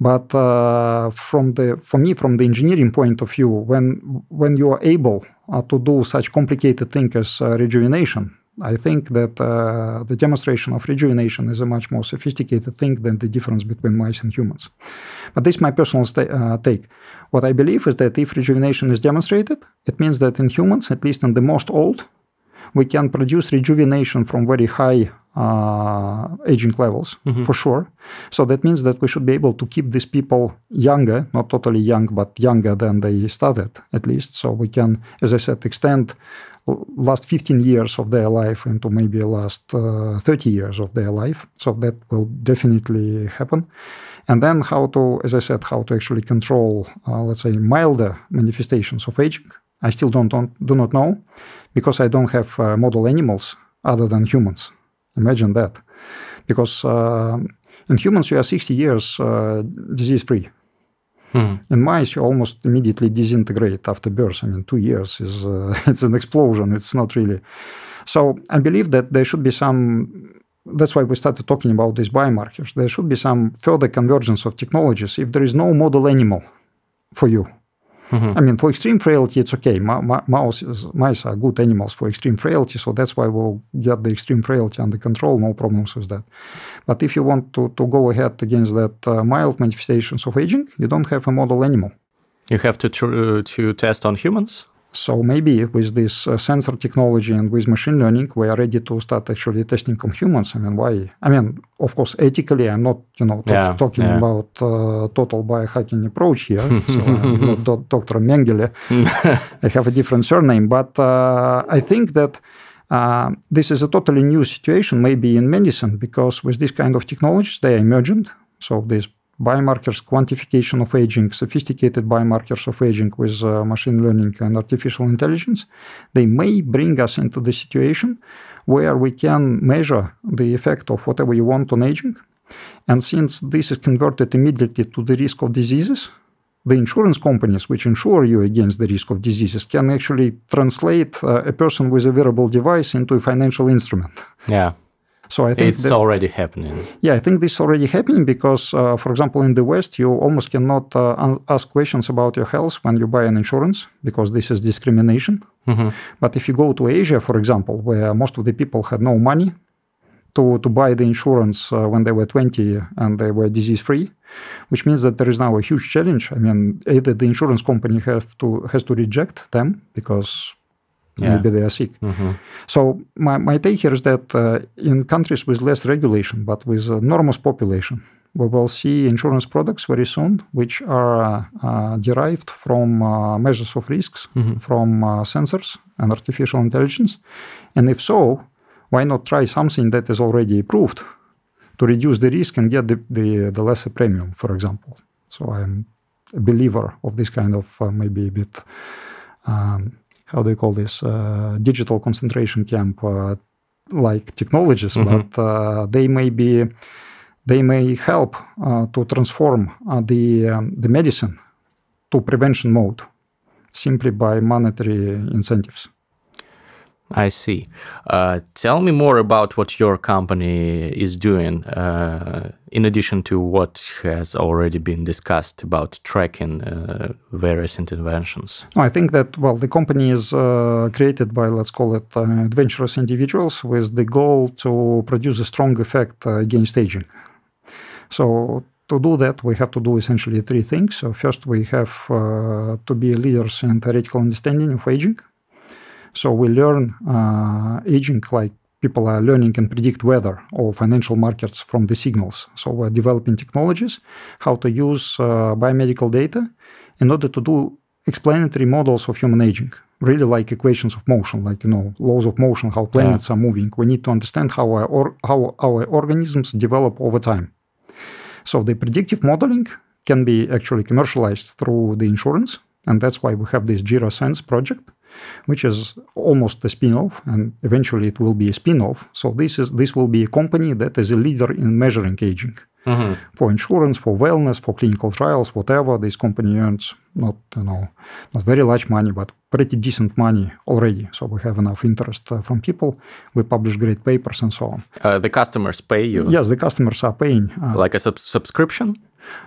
[SPEAKER 1] But uh, from the, for me, from the engineering point of view, when when you are able uh, to do such complicated thing as uh, rejuvenation, I think that uh, the demonstration of rejuvenation is a much more sophisticated thing than the difference between mice and humans. But this is my personal uh, take. What I believe is that if rejuvenation is demonstrated, it means that in humans, at least in the most old, we can produce rejuvenation from very high uh, aging levels mm -hmm. for sure. So that means that we should be able to keep these people younger, not totally young, but younger than they started at least. So we can, as I said, extend last 15 years of their life into maybe last uh, 30 years of their life. So that will definitely happen. And then how to, as I said, how to actually control, uh, let's say, milder manifestations of aging. I still don't, don't do not know because I don't have uh, model animals other than humans. Imagine that, because um, in humans you are 60 years uh, disease free Mm. In mice, you almost immediately disintegrate after birth. I mean, two years is uh, it's an explosion. It's not really. So I believe that there should be some. That's why we started talking about these biomarkers. There should be some further convergence of technologies. If there is no model animal for you, Mm-hmm. I mean, for extreme frailty, it's okay. M- mouse is, mice are good animals for extreme frailty, so that's why we'll get the extreme frailty under control. No problems with that. But if you want to, to go ahead against that uh, mild manifestations of aging, you don't have a model animal.
[SPEAKER 2] You have to tr- uh, to test on humans.
[SPEAKER 1] So maybe with this uh, sensor technology and with machine learning, we are ready to start actually testing on humans. I mean, why? I mean, of course, ethically, I'm not, you know, talk, yeah, talking yeah. about uh, total biohacking approach here. so I'm not Dr. Mengele. I have a different surname, but uh, I think that uh, this is a totally new situation, maybe in medicine, because with this kind of technologies, they are emergent. So these biomarkers quantification of aging, sophisticated biomarkers of aging with uh, machine learning and artificial intelligence, they may bring us into the situation where we can measure the effect of whatever you want on aging. And since this is converted immediately to the risk of diseases, the insurance companies which insure you against the risk of diseases can actually translate uh, a person with a wearable device into a financial instrument.
[SPEAKER 2] Yeah. So I think it's that, already happening.
[SPEAKER 1] Yeah, I think this is already happening because, uh, for example, in the West, you almost cannot uh, ask questions about your health when you buy an insurance because this is discrimination. Mm-hmm. But if you go to Asia, for example, where most of the people had no money to, to buy the insurance uh, when they were 20 and they were disease free, which means that there is now a huge challenge. I mean, either the insurance company have to has to reject them because yeah. Maybe they are sick. Mm-hmm. So my, my take here is that uh, in countries with less regulation but with enormous population, we will see insurance products very soon, which are uh, derived from uh, measures of risks mm-hmm. from uh, sensors and artificial intelligence. And if so, why not try something that is already approved to reduce the risk and get the, the, the lesser premium, for example? So I'm a believer of this kind of uh, maybe a bit. Um, how do you call this uh, digital concentration camp uh, like technologies, mm-hmm. but uh, they may be they may help to transform the um, the medicine to prevention mode simply by monetary incentives.
[SPEAKER 2] I see. Uh, tell me more about what your company is doing, uh, in addition to what has already been discussed about tracking uh, various interventions.
[SPEAKER 1] I think that, well, the company is uh, created by, let's call it, uh, adventurous individuals with the goal to produce a strong effect uh, against aging. So, to do that, we have to do essentially three things. So, first, we have to be leaders in theoretical understanding of aging. So we learn uh, aging like people are learning and predict weather or financial markets from the signals. So we're developing technologies, how to use uh, biomedical data in order to do explanatory models of human aging really like equations of motion, like you know laws of motion, how planets yeah. are moving. We need to understand how our or, how our organisms develop over time. So the predictive modeling can be actually commercialized through the insurance, and that's why we have this Jira Sense project, which is almost a spin-off, and eventually it will be a spin-off. So this is this will be a company that is a leader in measuring aging. Mm-hmm. For insurance, for wellness, for clinical trials, whatever, this company earns not you know not very large money, but pretty decent money already. So we have enough interest uh, from people. We publish great papers and so on.
[SPEAKER 2] Uh, the customers pay you. Yes,
[SPEAKER 1] the customers are paying. Uh, like
[SPEAKER 2] a sub- subscription.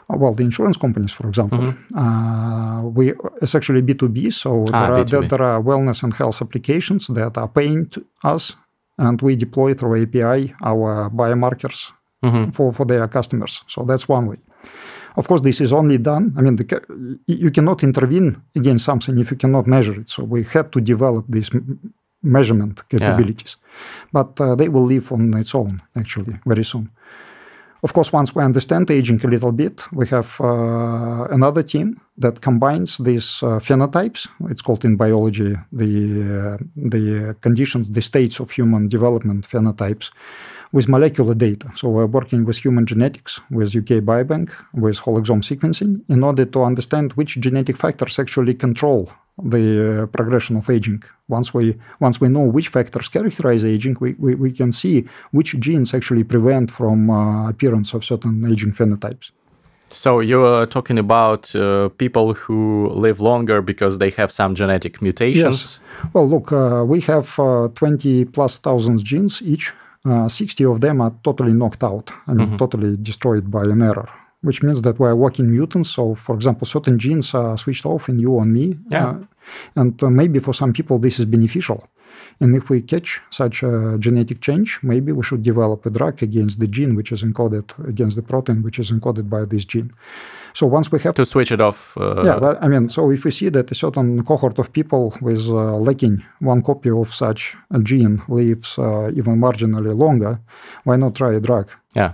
[SPEAKER 1] Uh, well, the insurance companies, for example, mm-hmm. uh, we it's actually B2B, so ah, there, are, There, there, are wellness and health applications that are paying to us, and we deploy through API our biomarkers mm-hmm. for, for their customers. So that's one way. Of course, this is only done. I mean, the, you cannot intervene against something if you cannot measure it. So we had to develop these measurement capabilities, yeah. but uh, they will live on its own actually very soon. Of course, once we understand aging a little bit, we have uh, another team that combines these uh, phenotypes. It's called in biology the, uh, the conditions, the states of human development phenotypes with molecular data. So we're working with human genetics, with UK Biobank, with whole exome sequencing in order to understand which genetic factors actually control the uh, progression of aging. Once we once we know which factors characterize aging, we, we, we can see which genes actually prevent from uh, appearance of certain aging phenotypes.
[SPEAKER 2] So you're talking about uh, people who live longer because they have some genetic mutations. Yes.
[SPEAKER 1] Well, look, uh, we have uh, 20 plus thousand genes each. Uh, 60 of them are totally knocked out. I mean, mm -hmm. totally destroyed by an error which means that we're working mutants. So, for example, certain genes are switched off in you and me. Yeah. Uh, and uh, maybe for some people, this is beneficial. And if we catch such a genetic change, maybe we should develop a drug against the gene which is encoded, against the protein which is encoded by this gene. So once we have
[SPEAKER 2] to switch it off. Uh, yeah, but,
[SPEAKER 1] I mean, so if we see that a certain cohort of people with uh, lacking one copy of such a gene lives uh, even marginally longer, why not try a drug? Yeah.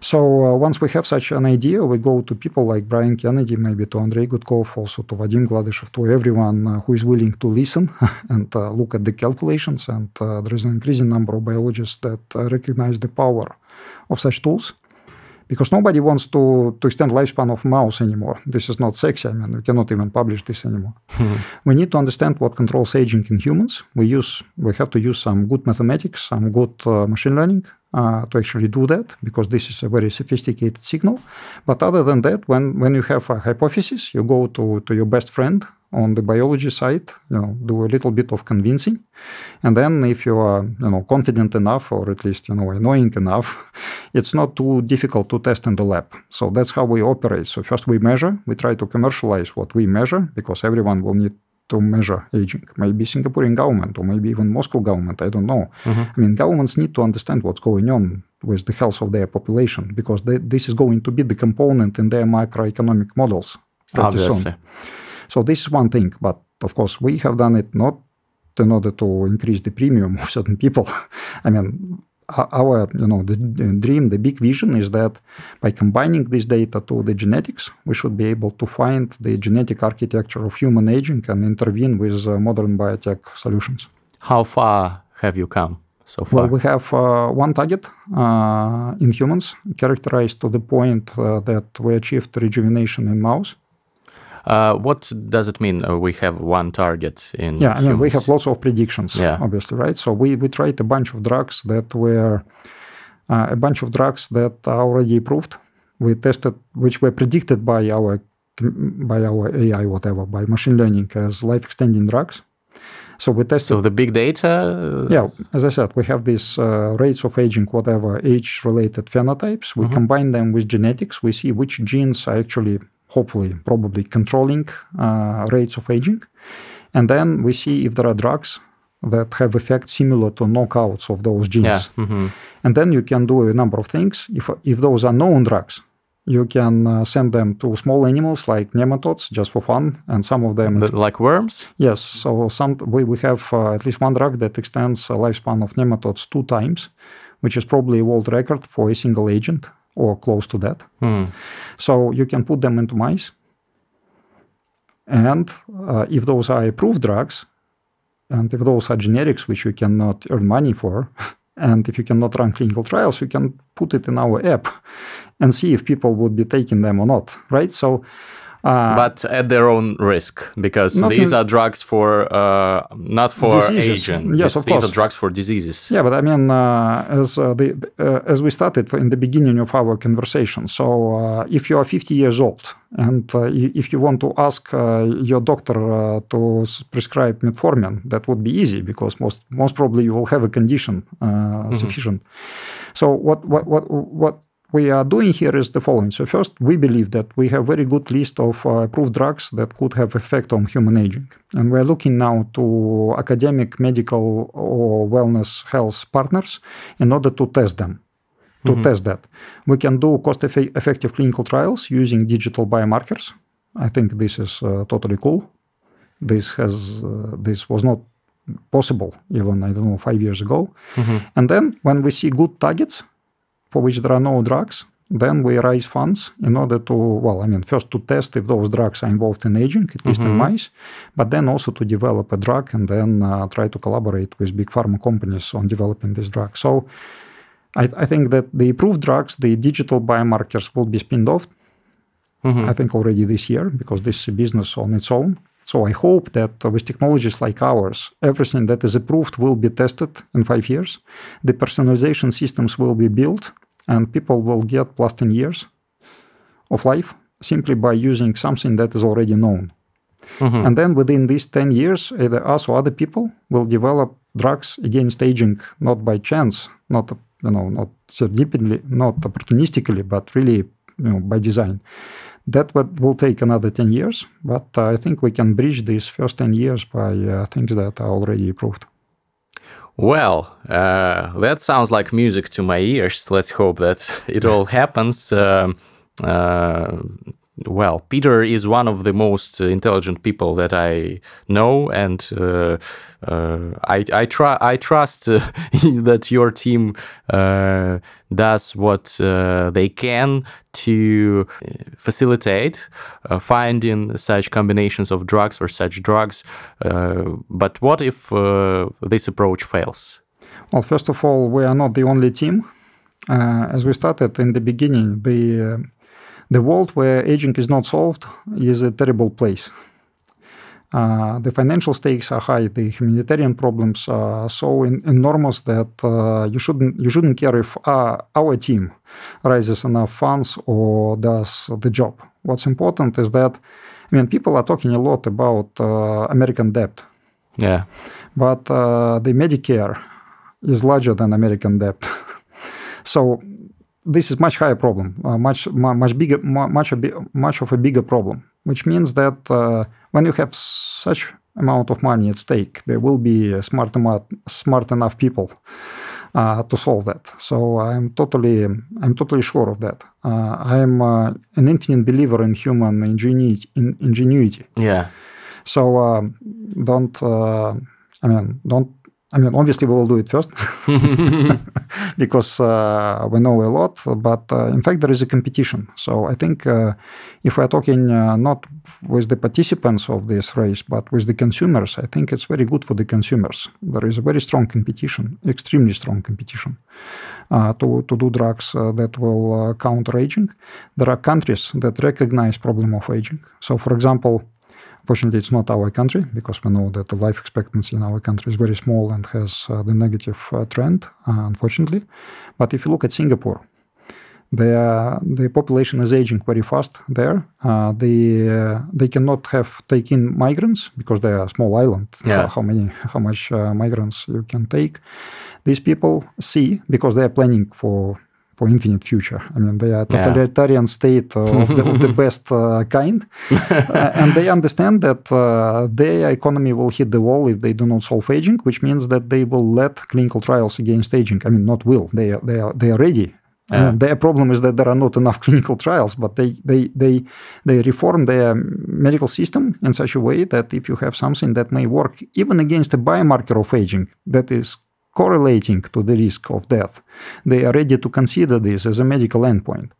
[SPEAKER 1] So uh, once we have such an idea, we go to people like Brian Kennedy, maybe to Andrei Gutkov, also to Vadim Gladyshev, to everyone uh, who is willing to listen and uh, look at the calculations. And there is an increasing number of biologists that recognize the power of such tools because nobody wants to to extend lifespan of mouse anymore. This is not sexy. I mean, we cannot even publish this anymore. Mm-hmm. We need to understand what controls aging in humans. We use we have to use some good mathematics, some good uh, machine learning, uh, to actually do that because this is a very sophisticated signal. But other than that, when, when you have a hypothesis, you go to, to your best friend on the biology side, you know, do a little bit of convincing. And then if you are, you know, confident enough or at least, you know, annoying enough, it's not too difficult to test in the lab. So that's how we operate. So first we measure, we try to commercialize what we measure because everyone will need to measure aging. Maybe Singaporean government or maybe even Moscow government, I don't know. Mm-hmm. I mean, governments need to understand what's going on with the health of their population because they, this is going to be the component in their macroeconomic models. Obviously. Soon. So this is one thing, but of course we have done it not in order to increase the premium of certain people. I mean, our you know the dream the big vision is that by combining this data to the genetics we should be able to find the genetic architecture of human aging and intervene with uh, modern biotech solutions
[SPEAKER 2] how far have you come so far well
[SPEAKER 1] we have uh, one target uh, in humans characterized to the point uh, that we achieved rejuvenation in mouse
[SPEAKER 2] uh, what does it mean? Uh, we have one target in yeah. I mean, we have lots of
[SPEAKER 1] predictions, yeah. obviously, right? So we we tried a bunch of drugs that were uh, a bunch of drugs that are already approved. We tested which were predicted by our by our AI, whatever, by machine learning as life extending drugs. So we tested. So
[SPEAKER 2] the big data. Uh, yeah,
[SPEAKER 1] as I said, we have these uh, rates of aging, whatever age-related phenotypes. We mm-hmm. combine them with genetics. We see which genes are actually hopefully, probably controlling uh, rates of aging. And then we see if there are drugs that have effects similar to knockouts of those genes. Yeah. Mm-hmm. And then you can do a number of things. If, if those are known drugs, you can uh, send them to small animals like nematodes just for fun, and some of them like worms. Yes, so some we, we have uh, at least one drug that extends the lifespan of nematodes two times, which is probably a world record for a single agent or close to that. Mm. So you can put them into mice. And uh, if those are approved drugs, and if those are generics which you cannot earn money for, and if you cannot run clinical trials, you can put it in our app and see if people would be taking them or not, right? So uh,
[SPEAKER 2] but at their own risk, because these are drugs for uh, not for diseases. aging. Yes, of course. These are drugs for diseases.
[SPEAKER 1] Yeah, but I mean, uh, as uh, the uh, as we started in the beginning of our conversation. So, uh, if you are 50 years old and if you want to ask your doctor to prescribe metformin, that would be easy because most most probably you will have a condition mm -hmm. sufficient. So, what what what what we are doing here is the following. So first, we believe that we have very good list of uh, approved drugs that could have effect on human aging. And we're looking now to academic, medical, or wellness health partners in order to test them, to mm-hmm. test that. We can do cost-effective clinical trials using digital biomarkers. I think this is uh, totally cool. This has uh, this was not possible even I don't know five years ago. Mm-hmm. And then when we see good targets for which there are no drugs, then we raise funds in order to, well, I mean, first to test if those drugs are involved in aging, at least mm-hmm. in mice, but then also to develop a drug and then uh, try to collaborate with big pharma companies on developing this drug. So I, I think that the approved drugs, the digital biomarkers will be spinned off, mm-hmm. I think already this year, because this is a business on its own. So I hope that with technologies like ours, everything that is approved will be tested in five years. The personalization systems will be built, and people will get plus 10 years of life simply by using something that is already known. Mm-hmm. And then within these 10 years, either us or other people will develop drugs against aging, not by chance, not you know, not serendipitously, not opportunistically, but really you know, by design that will take another 10 years, but I think we can bridge these first 10 years by uh, things that are already approved.
[SPEAKER 2] Well, uh, that sounds like music to my ears. Let's hope that it all happens. Um, uh, well, Peter is one of the most uh, intelligent people that I know, and uh, uh, I I, try, I trust uh, that your team uh, does what uh, they can to facilitate finding such combinations of drugs or such drugs. but what if this approach fails?
[SPEAKER 1] Well, first of all, we are not the only team. as we started in the beginning, the the world where aging is not solved is a terrible place. Uh, the financial stakes are high. The humanitarian problems are so in, enormous that uh, you shouldn't you shouldn't care if our, uh, our team raises enough funds or does the job. What's important is that I mean people are talking a lot about uh, American debt. Yeah, but uh, the Medicare is larger than American debt. so this is much higher problem, uh, much much bigger, much much of a bigger problem, which means that uh, when you have such amount of money at stake, there will be smart enough smart enough people uh, to solve that. So I'm totally I'm totally sure of that. Uh, I'm uh, an infinite believer in human ingenuity. In ingenuity. Yeah. So um, don't uh, I mean don't I mean, obviously, we will do it first because uh, we know a lot. But uh, in fact, there is a competition. So I think uh, if we're talking uh, not with the participants of this race, but with the consumers, I think it's very good for the consumers. There is a very strong competition, extremely strong competition uh, to, to do drugs uh, that will counter aging. There are countries that recognize problem of aging. So, for example, Fortunately, it's not our country because we know that the life expectancy in our country is very small and has uh, the negative uh, trend, uh, unfortunately. But if you look at Singapore, the the population is aging very fast there. Uh, they uh, they cannot have take in migrants because they are a small island. Yeah. how many how much uh, migrants you can take? These people see because they are planning for for infinite future. I mean, they are totalitarian yeah. state uh, of, the, of the best uh, kind, uh, and they understand that uh, their economy will hit the wall if they do not solve aging, which means that they will let clinical trials against aging. I mean, not will they are they are they are ready. Yeah. their problem is that there are not enough clinical trials, but they, they they they reform their medical system in such a way that if you have something that may work even against a biomarker of aging that is correlating to the risk of death. They are ready to consider this as a medical endpoint.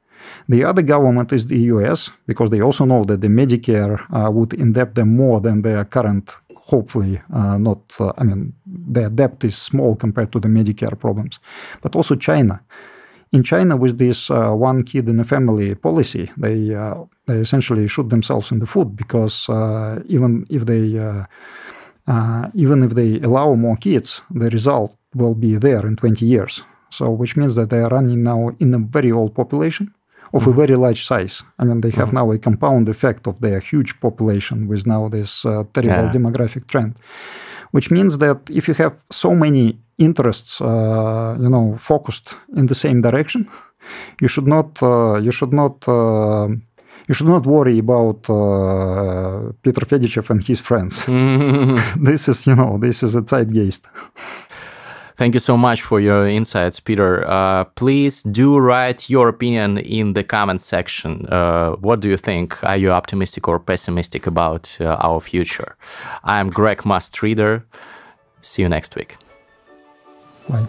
[SPEAKER 1] The other government is the US, because they also know that the Medicare uh, would indemnify them more than their current, hopefully uh, not, uh, I mean, their debt is small compared to the Medicare problems, but also China. In China, with this uh, one kid in a family policy, they, uh, they essentially shoot themselves in the foot because uh, even if they uh, even if they allow more kids, the result will be there in 20 years. So, which means that they are running now in a very old population of mm-hmm. a very large size. I mean, they have mm-hmm. now a compound effect of their huge population with now this uh, terrible yeah. demographic trend, which means that if you have so many interests, uh, you know, focused in the same direction, you should not uh, you should not uh, you should not worry about uh, Peter Fedichev and his friends. Mm-hmm. this is, you know, this is a zeitgeist.
[SPEAKER 2] Thank you so much for your insights, Peter. Uh, please do write your opinion in the comment section. Uh, what do you think? Are you optimistic or pessimistic about uh, our future? I'm Greg Mustreader. See you next week.
[SPEAKER 1] Bye.